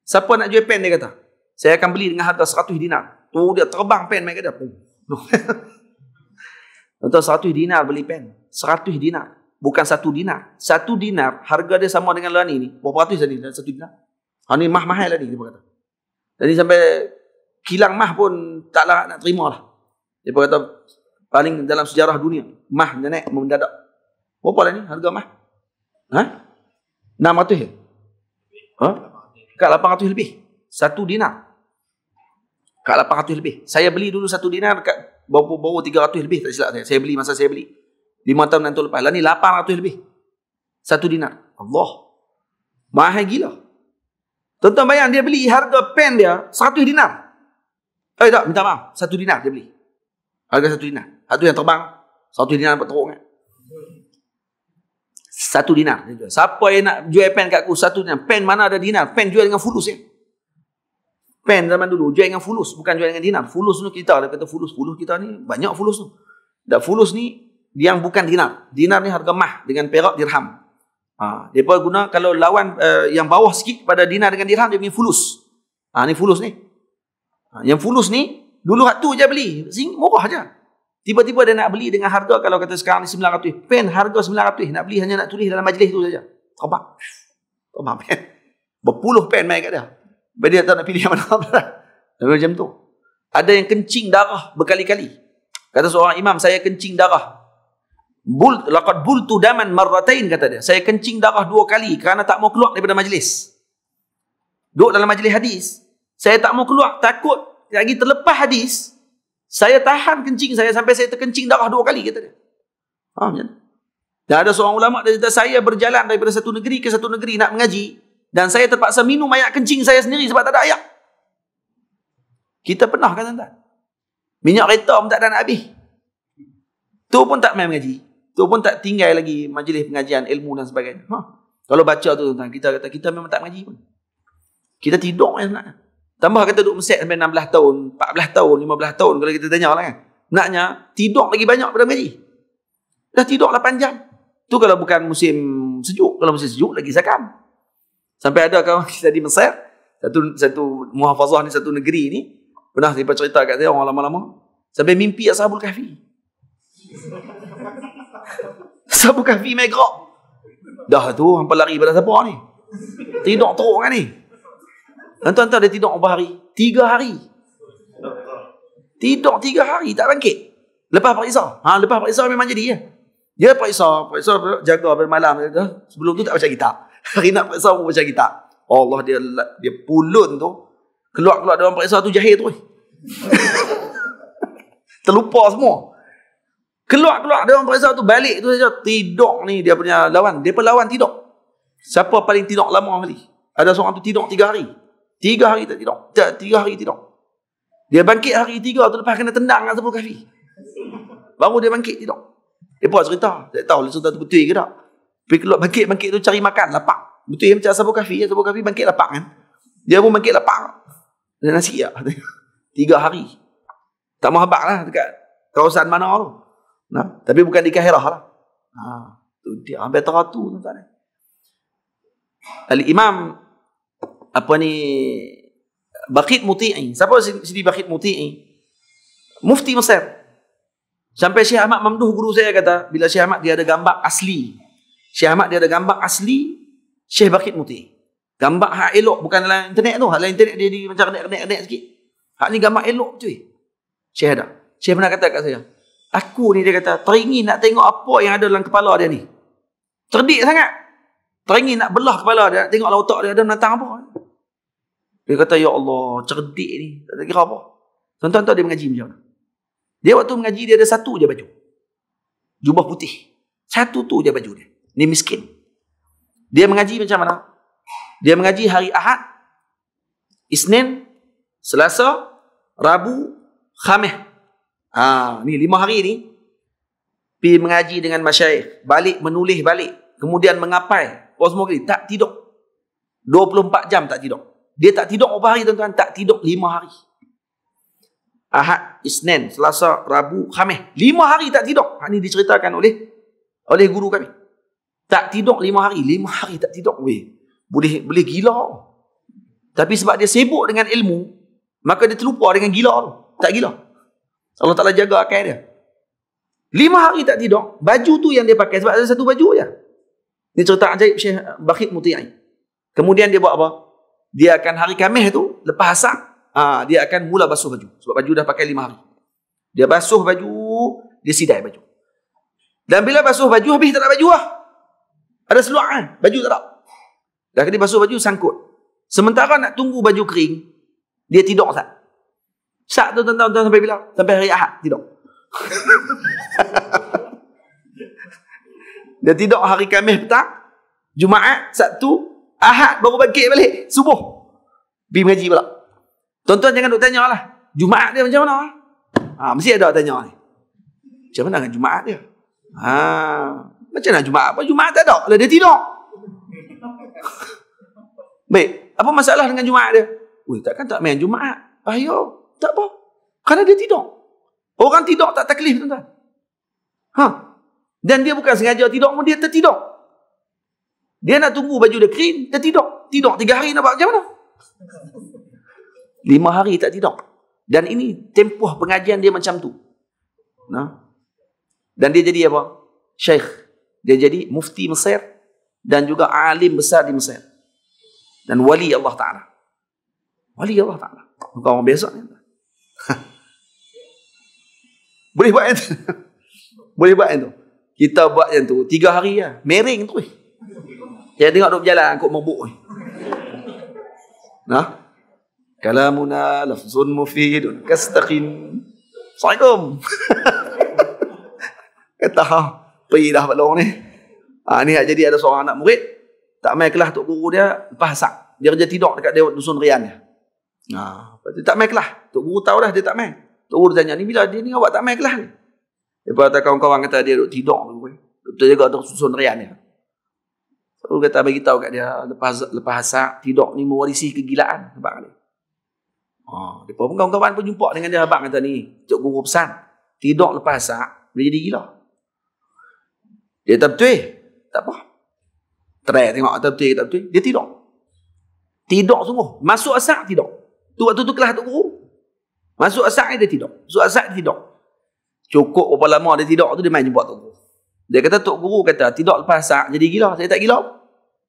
Siapa nak jual pen dia kata? Saya akan beli dengan harga 100 dinar. Tu dia terbang pen mai kata. Tuan-tuan, 100 dinar beli pen. 100 dinar. Bukan satu dinar. satu dinar, harga dia sama dengan lani ni. Berapa ratus tadi dalam dinar? Ha ni mah mahal lagi dia kata. Jadi sampai kilang mah pun tak larat nak terima lah. Dia kata, paling dalam sejarah dunia. Mah naik mendadak. Berapa lah ni harga mah? Ha? 600 ya? Ha? Kat 800 lebih. Satu dinar. Kat 800 lebih. Saya beli dulu satu dinar kat bawa-bawa 300 lebih tak silap saya. Saya beli masa saya beli. 5 tahun nanti lepas. Lah ni 800 lebih. Satu dinar. Allah. Mahal gila. Tuan-tuan bayang dia beli harga pen dia 100 dinar. Eh tak, minta maaf. Satu dinar dia beli. Harga satu dinar. Satu yang terbang. Satu dinar nampak teruk kan. Satu dinar. Siapa yang nak jual pen kat aku? Satu dinar. Pen mana ada dinar? Pen jual dengan fulus ya. Pen zaman dulu. Jual dengan fulus. Bukan jual dengan dinar. Fulus tu kita. Dia kata fulus. Fulus kita ni banyak fulus tu. Dan fulus ni yang bukan dinar. Dinar ni harga mah dengan perak dirham. Ha, dia guna kalau lawan uh, yang bawah sikit pada dinar dengan dirham dia punya fulus. Ha, ni fulus ni. Ha, yang fulus ni dulu waktu je beli. Sing, murah je. Tiba-tiba dia nak beli dengan harga kalau kata sekarang ni 900. Pen harga 900 nak beli hanya nak tulis dalam majlis tu saja. Khabar. Khabar pen. Berpuluh pen main kat dia. Tapi dia tak nak pilih yang mana. Tapi macam tu. Ada yang kencing darah berkali-kali. Kata seorang imam, saya kencing darah. Bul, laqad bultu daman marratain kata dia. Saya kencing darah dua kali kerana tak mau keluar daripada majlis. Duduk dalam majlis hadis. Saya tak mau keluar. Takut lagi terlepas hadis. Saya tahan kencing saya sampai saya terkencing darah dua kali kata dia. Faham ya? Dan ada seorang ulama dia kata saya berjalan daripada satu negeri ke satu negeri nak mengaji dan saya terpaksa minum air kencing saya sendiri sebab tak ada air. Kita pernah kan tuan-tuan? Minyak kereta pun tak ada nak habis. Tu pun tak main mengaji. Tu pun tak tinggal lagi majlis pengajian ilmu dan sebagainya. Ha. Kalau baca tu tuan-tuan, kita kata kita memang tak mengaji pun. Kita tidur yang nak. Tambah kata duduk mesyik sampai 16 tahun, 14 tahun, 15 tahun kalau kita tanya lah kan. Naknya tidur lagi banyak pada mengaji. Dah tidur 8 jam. Tu kalau bukan musim sejuk, kalau musim sejuk lagi zakam. Sampai ada kawan kita di Mesir, satu satu muhafazah ni satu negeri ni pernah saya cerita kat saya orang lama-lama sampai mimpi Ashabul Kahfi. Ashabul Kahfi megrok. Dah tu hampa lari pada siapa ni? Tidur teruk kan ni? Tuan-tuan tahu dia tidur berapa hari? Tiga hari. Tidur tiga hari, tak bangkit. Lepas Pak Isa. Ha, lepas Pak Isa memang jadi. Ya? Dia ya, Pak Isa, Pak Isa jaga pada malam. Dia, ya, sebelum tu tak baca kitab. Hari nak Pak Isa pun baca kitab. Allah dia dia pulun tu. Keluar-keluar dalam Pak Isa tu jahil tu. Terlupa semua. Keluar-keluar dalam Pak Isa tu balik tu saja. Tidur ni dia punya lawan. Dia pun lawan tidur. Siapa paling tidur lama kali? Ada seorang tu tidur tiga hari. Tiga hari tak tidur. Tak, tiga hari tidur. Dia bangkit hari tiga tu lepas kena tendang dengan sepuluh kafir. Baru dia bangkit tidur. Dia buat cerita. Tak tahu lah cerita tu betul ke tak. Pergi keluar bangkit-bangkit tu cari makan. Lapak. Betul yang macam sepuluh kafir. Sepuluh kafir bangkit lapak kan. Dia pun bangkit lapak. Dia nasi ya. Tiga hari. Tak mahu habak lah dekat kawasan mana tu. Nah, tapi bukan di Kahirah lah. Ha, tu dia ambil teratur tu tak Al-Imam apa ni Bakit Muti'i. Siapa Sidi Bakit Muti'i? Mufti Mesir. Sampai Syekh Ahmad Mamduh guru saya kata, bila Syekh Ahmad dia ada gambar asli. Syekh Ahmad dia ada gambar asli Syekh Bakit Muti'i. Gambar hak elok bukan dalam internet tu. Hak dalam internet dia di macam kenek-kenek sikit. Hak ni gambar elok cuy. Syekh ada. Syekh pernah kata kat saya, aku ni dia kata teringin nak tengok apa yang ada dalam kepala dia ni. Terdik sangat. Teringin nak belah kepala dia, nak tengok lah dia ada menantang apa. Dia kata, Ya Allah, cerdik ni. Tak kira apa. Tuan-tuan tahu dia mengaji macam mana? Dia waktu mengaji, dia ada satu je baju. Jubah putih. Satu tu je baju dia. Ni miskin. Dia mengaji macam mana? Dia mengaji hari Ahad, Isnin, Selasa, Rabu, Khamih. Ha, ni lima hari ni, pi mengaji dengan masyaih. Balik, menulis balik. Kemudian mengapai. Oh, semua kali. Tak tidur. 24 jam tak tidur. Dia tak tidur berapa hari tuan-tuan? Tak tidur lima hari. Ahad, Isnin, Selasa, Rabu, Khamis. Lima hari tak tidur. Hak ini diceritakan oleh oleh guru kami. Tak tidur lima hari. Lima hari tak tidur. Weh. Boleh boleh gila. Tapi sebab dia sibuk dengan ilmu, maka dia terlupa dengan gila tu. Tak gila. Allah Ta'ala jaga akal dia. Lima hari tak tidur, baju tu yang dia pakai. Sebab ada satu baju je. Ya. Ini cerita ajaib Syekh Bakhid Muti'i. Kemudian dia buat apa? dia akan hari Khamis itu lepas asak, ha, dia akan mula basuh baju sebab baju dah pakai lima hari dia basuh baju dia sidai baju dan bila basuh baju habis tak ada baju lah ada seluaran baju tak ada dah kena basuh baju sangkut sementara nak tunggu baju kering dia tidur tak Sak tu tuan-tuan sampai bila? Sampai hari Ahad, tidur. dia tidur hari Khamis petang, Jumaat, Sabtu, Ahad baru bangkit balik Subuh Pergi mengaji pula Tonton jangan duk tanya lah Jumaat dia macam mana Ah, ha, Mesti ada tanya ni Macam mana dengan Jumaat dia ha, Macam mana Jumaat apa Jumaat tak ada lah dia tidur Baik Apa masalah dengan Jumaat dia Ui, Takkan tak main Jumaat Bahaya Tak apa Kerana dia tidur Orang tidur tak taklif tuan-tuan ha. Dan dia bukan sengaja tidur pun Dia tertidur dia nak tunggu baju dia kering, dia tidur. Tidur tiga hari nak buat macam mana? Lima hari tak tidur. Dan ini tempoh pengajian dia macam tu. Nah. Dan dia jadi apa? Syekh. Dia jadi mufti Mesir dan juga alim besar di Mesir. Dan wali Allah Ta'ala. Wali Allah Ta'ala. Bukan orang biasa ni. Boleh buat yang tu. Boleh buat yang tu. Kita buat yang tu. Tiga hari lah. mereng tu. Eh. Saya tengok duk berjalan kok mabuk ni. Nah. Kalamuna lafzun mufid. Kastaqin. Assalamualaikum. Kata ha, pergi dah balong ni. Ha, ni hak jadi ada seorang anak murid tak mai kelas tok guru dia lepas asar. Dia kerja tidur dekat dewan dusun Rian dia. Ha, dia tak mai kelas. Tok guru tahu dah dia tak mai. Tok guru tanya ni bila dia ni awak tak mai kelas ni? Depa kata kawan-kawan kata dia duk tidur tu. Betul juga tok susun Rian dia. Abu kata bagi tahu kat dia lepas lepas hasad tidak ni mewarisi kegilaan nampak kali. Ha, oh, ah, depa pun kawan-kawan pun jumpa dengan dia abang kata ni, cik guru pesan, tidak lepas hasad dia jadi gila. Dia tak betul. Tak apa. Try tengok tak betul tak betul. Dia tidak. Tidak sungguh. Masuk asak tidak. Tu waktu tu kelas tok guru. Masuk asak dia tidak. Masuk asak dia tidak. Cukup berapa lama dia tidak tu dia main jumpa tu. guru. Dia kata tok guru kata tidak lepas asak jadi gila. Saya tak gila. Pun.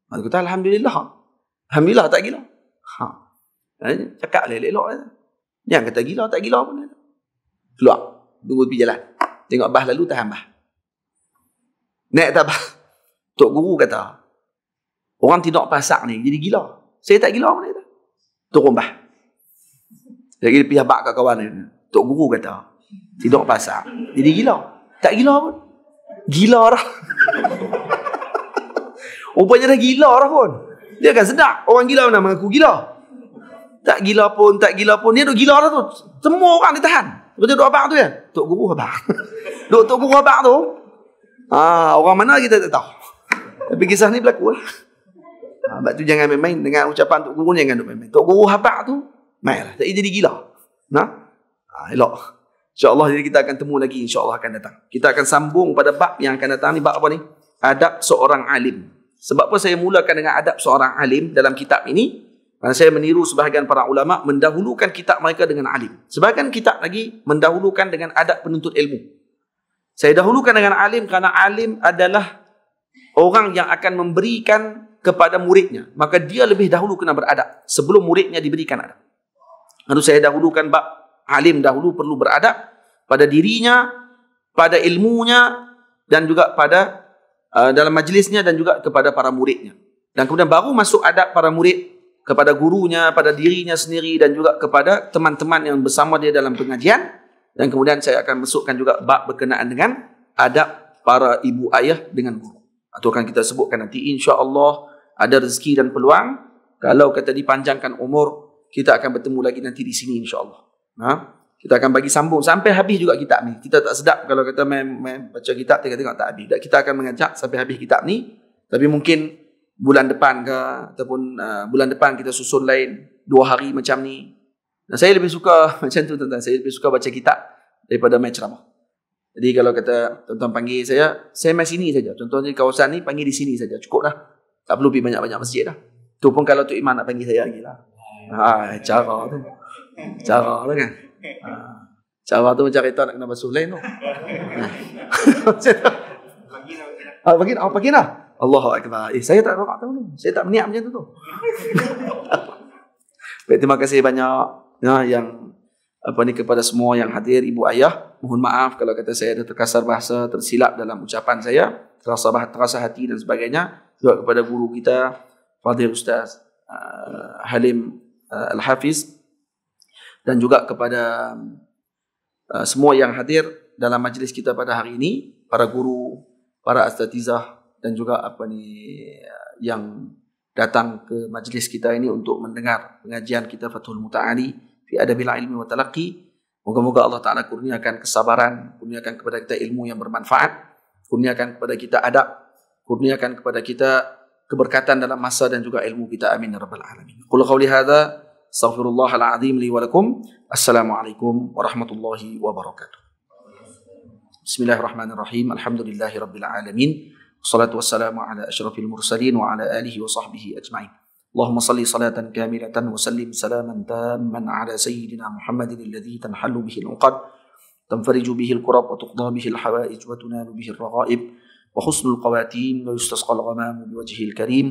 Aku kata Alhamdulillah. Alhamdulillah tak gila. Ha. Eh, cakap lah elok-elok. Lah yang kata gila tak gila pun. Keluar. Tunggu pergi jalan. Tengok bah lalu tahan bah. Naik tak bah. Tok Guru kata. Orang tidak pasak ni jadi gila. Saya tak gila pun. Kata. Turun bah. Jadi pergi habak kat kawan ni. Tok Guru kata. Tidak pasak. Jadi gila. Tak gila pun. Gila dah. Rupanya oh, dah gila orang pun. Dia akan sedap. Orang gila mana mengaku gila. Tak gila pun, tak gila pun. Dia duduk gila orang tu. Semua orang dia tahan. Lepas tu duduk abang tu kan? Tok guru abang. duduk tok guru abang tu. Ah, orang mana kita tak tahu. Tapi kisah ni berlaku lah. Ha, sebab tu jangan main-main dengan ucapan Tok Guru ni jangan main-main. Tok Guru habak tu, main lah. Tapi jadi gila. Nah, ha, elok. InsyaAllah jadi kita akan temu lagi. InsyaAllah akan datang. Kita akan sambung pada bab yang akan datang ni. Bab apa ni? Adab seorang alim. Sebab apa saya mulakan dengan adab seorang alim dalam kitab ini? Dan saya meniru sebahagian para ulama mendahulukan kitab mereka dengan alim. Sebahagian kitab lagi mendahulukan dengan adab penuntut ilmu. Saya dahulukan dengan alim kerana alim adalah orang yang akan memberikan kepada muridnya. Maka dia lebih dahulu kena beradab sebelum muridnya diberikan adab. Lalu saya dahulukan bab alim dahulu perlu beradab pada dirinya, pada ilmunya dan juga pada Eh, dalam majlisnya dan juga kepada para muridnya. Dan kemudian baru masuk adab para murid kepada gurunya, pada dirinya sendiri dan juga kepada teman-teman yang bersama dia dalam pengajian. Dan kemudian saya akan masukkan juga bab berkenaan dengan adab para ibu ayah dengan guru. Itu akan kita sebutkan nanti insya-Allah ada rezeki dan peluang kalau kata dipanjangkan umur kita akan bertemu lagi nanti di sini insya-Allah. Ha? kita akan bagi sambung sampai habis juga kitab ni. Kita tak sedap kalau kita main, main baca kitab tengok-tengok tak habis. Dan kita akan mengajak sampai habis kitab ni. Tapi mungkin bulan depan ke ataupun uh, bulan depan kita susun lain dua hari macam ni. Nah saya lebih suka macam tu tuan-tuan. Saya lebih suka baca kitab daripada main ceramah. Jadi kalau kata tuan-tuan panggil saya, saya main sini saja. Contoh di kawasan ni panggil di sini saja. Cukup dah. Tak perlu pergi banyak-banyak masjid dah. Tu pun kalau Tok Iman nak panggil saya lagi lah. Ha, ya. ah, cara tu. Cara lah kan. Ah. Cawa tu macam kereta nak kena basuh lain tu. Ha. Pagi dah. Pagi dah. Allah Akbar. Eh, saya tak rokat tahu ni. Saya tak berniat macam tu tu. Baik, terima kasih banyak ya, yang apa ni kepada semua yang hadir, ibu ayah. Mohon maaf kalau kata saya ada terkasar bahasa, tersilap dalam ucapan saya. Terasa, bah, terasa hati dan sebagainya. Juga kepada guru kita, Fadil Ustaz uh, Halim uh, Al-Hafiz dan juga kepada uh, semua yang hadir dalam majlis kita pada hari ini, para guru, para astatizah dan juga apa ni uh, yang datang ke majlis kita ini untuk mendengar pengajian kita Fathul Muta'ali fi adabil ilmi wa talaqqi. Moga-moga Allah Taala kurniakan kesabaran, kurniakan kepada kita ilmu yang bermanfaat, kurniakan kepada kita adab, kurniakan kepada kita keberkatan dalam masa dan juga ilmu kita amin ya rabbal alamin. Qul qawli hadza استغفر الله العظيم لي ولكم السلام عليكم ورحمه الله وبركاته بسم الله الرحمن الرحيم الحمد لله رب العالمين والصلاة والسلام على أشرف المرسلين وعلى آله وصحبه أجمعين اللهم صل صلاة كاملة وسلم سلاما تاما على سيدنا محمد الذي تنحل به العقد تنفرج به الكرب وتقضى به الحوائج وتنال به الرغائب وحسن القواتيم ويستسقى الغمام بوجهه الكريم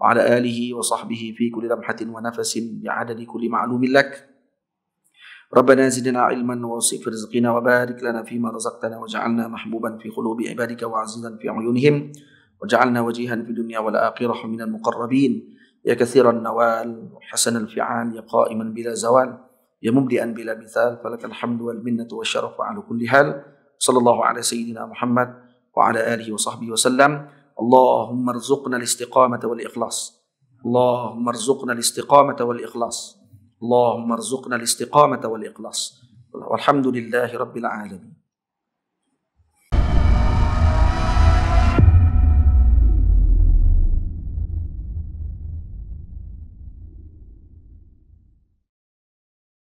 وعلى آله وصحبه في كل لمحة ونفس بعدد كل معلوم لك ربنا زدنا علما ووسع في رزقنا وبارك لنا فيما رزقتنا وجعلنا محبوبا في قلوب عبادك وعزيزا في عيونهم وجعلنا وجيها في الدنيا والآخرة من المقربين يا كثير النوال وحسن الفعال يا قائما بلا زوال يا مبدئا بلا مثال فلك الحمد والمنة والشرف على كل حال صلى الله على سيدنا محمد وعلى آله وصحبه وسلم اللهم ارزقنا الاستقامة والإخلاص اللهم ارزقنا الاستقامة والإخلاص اللهم ارزقنا الاستقامة والإخلاص والحمد لله رب العالمين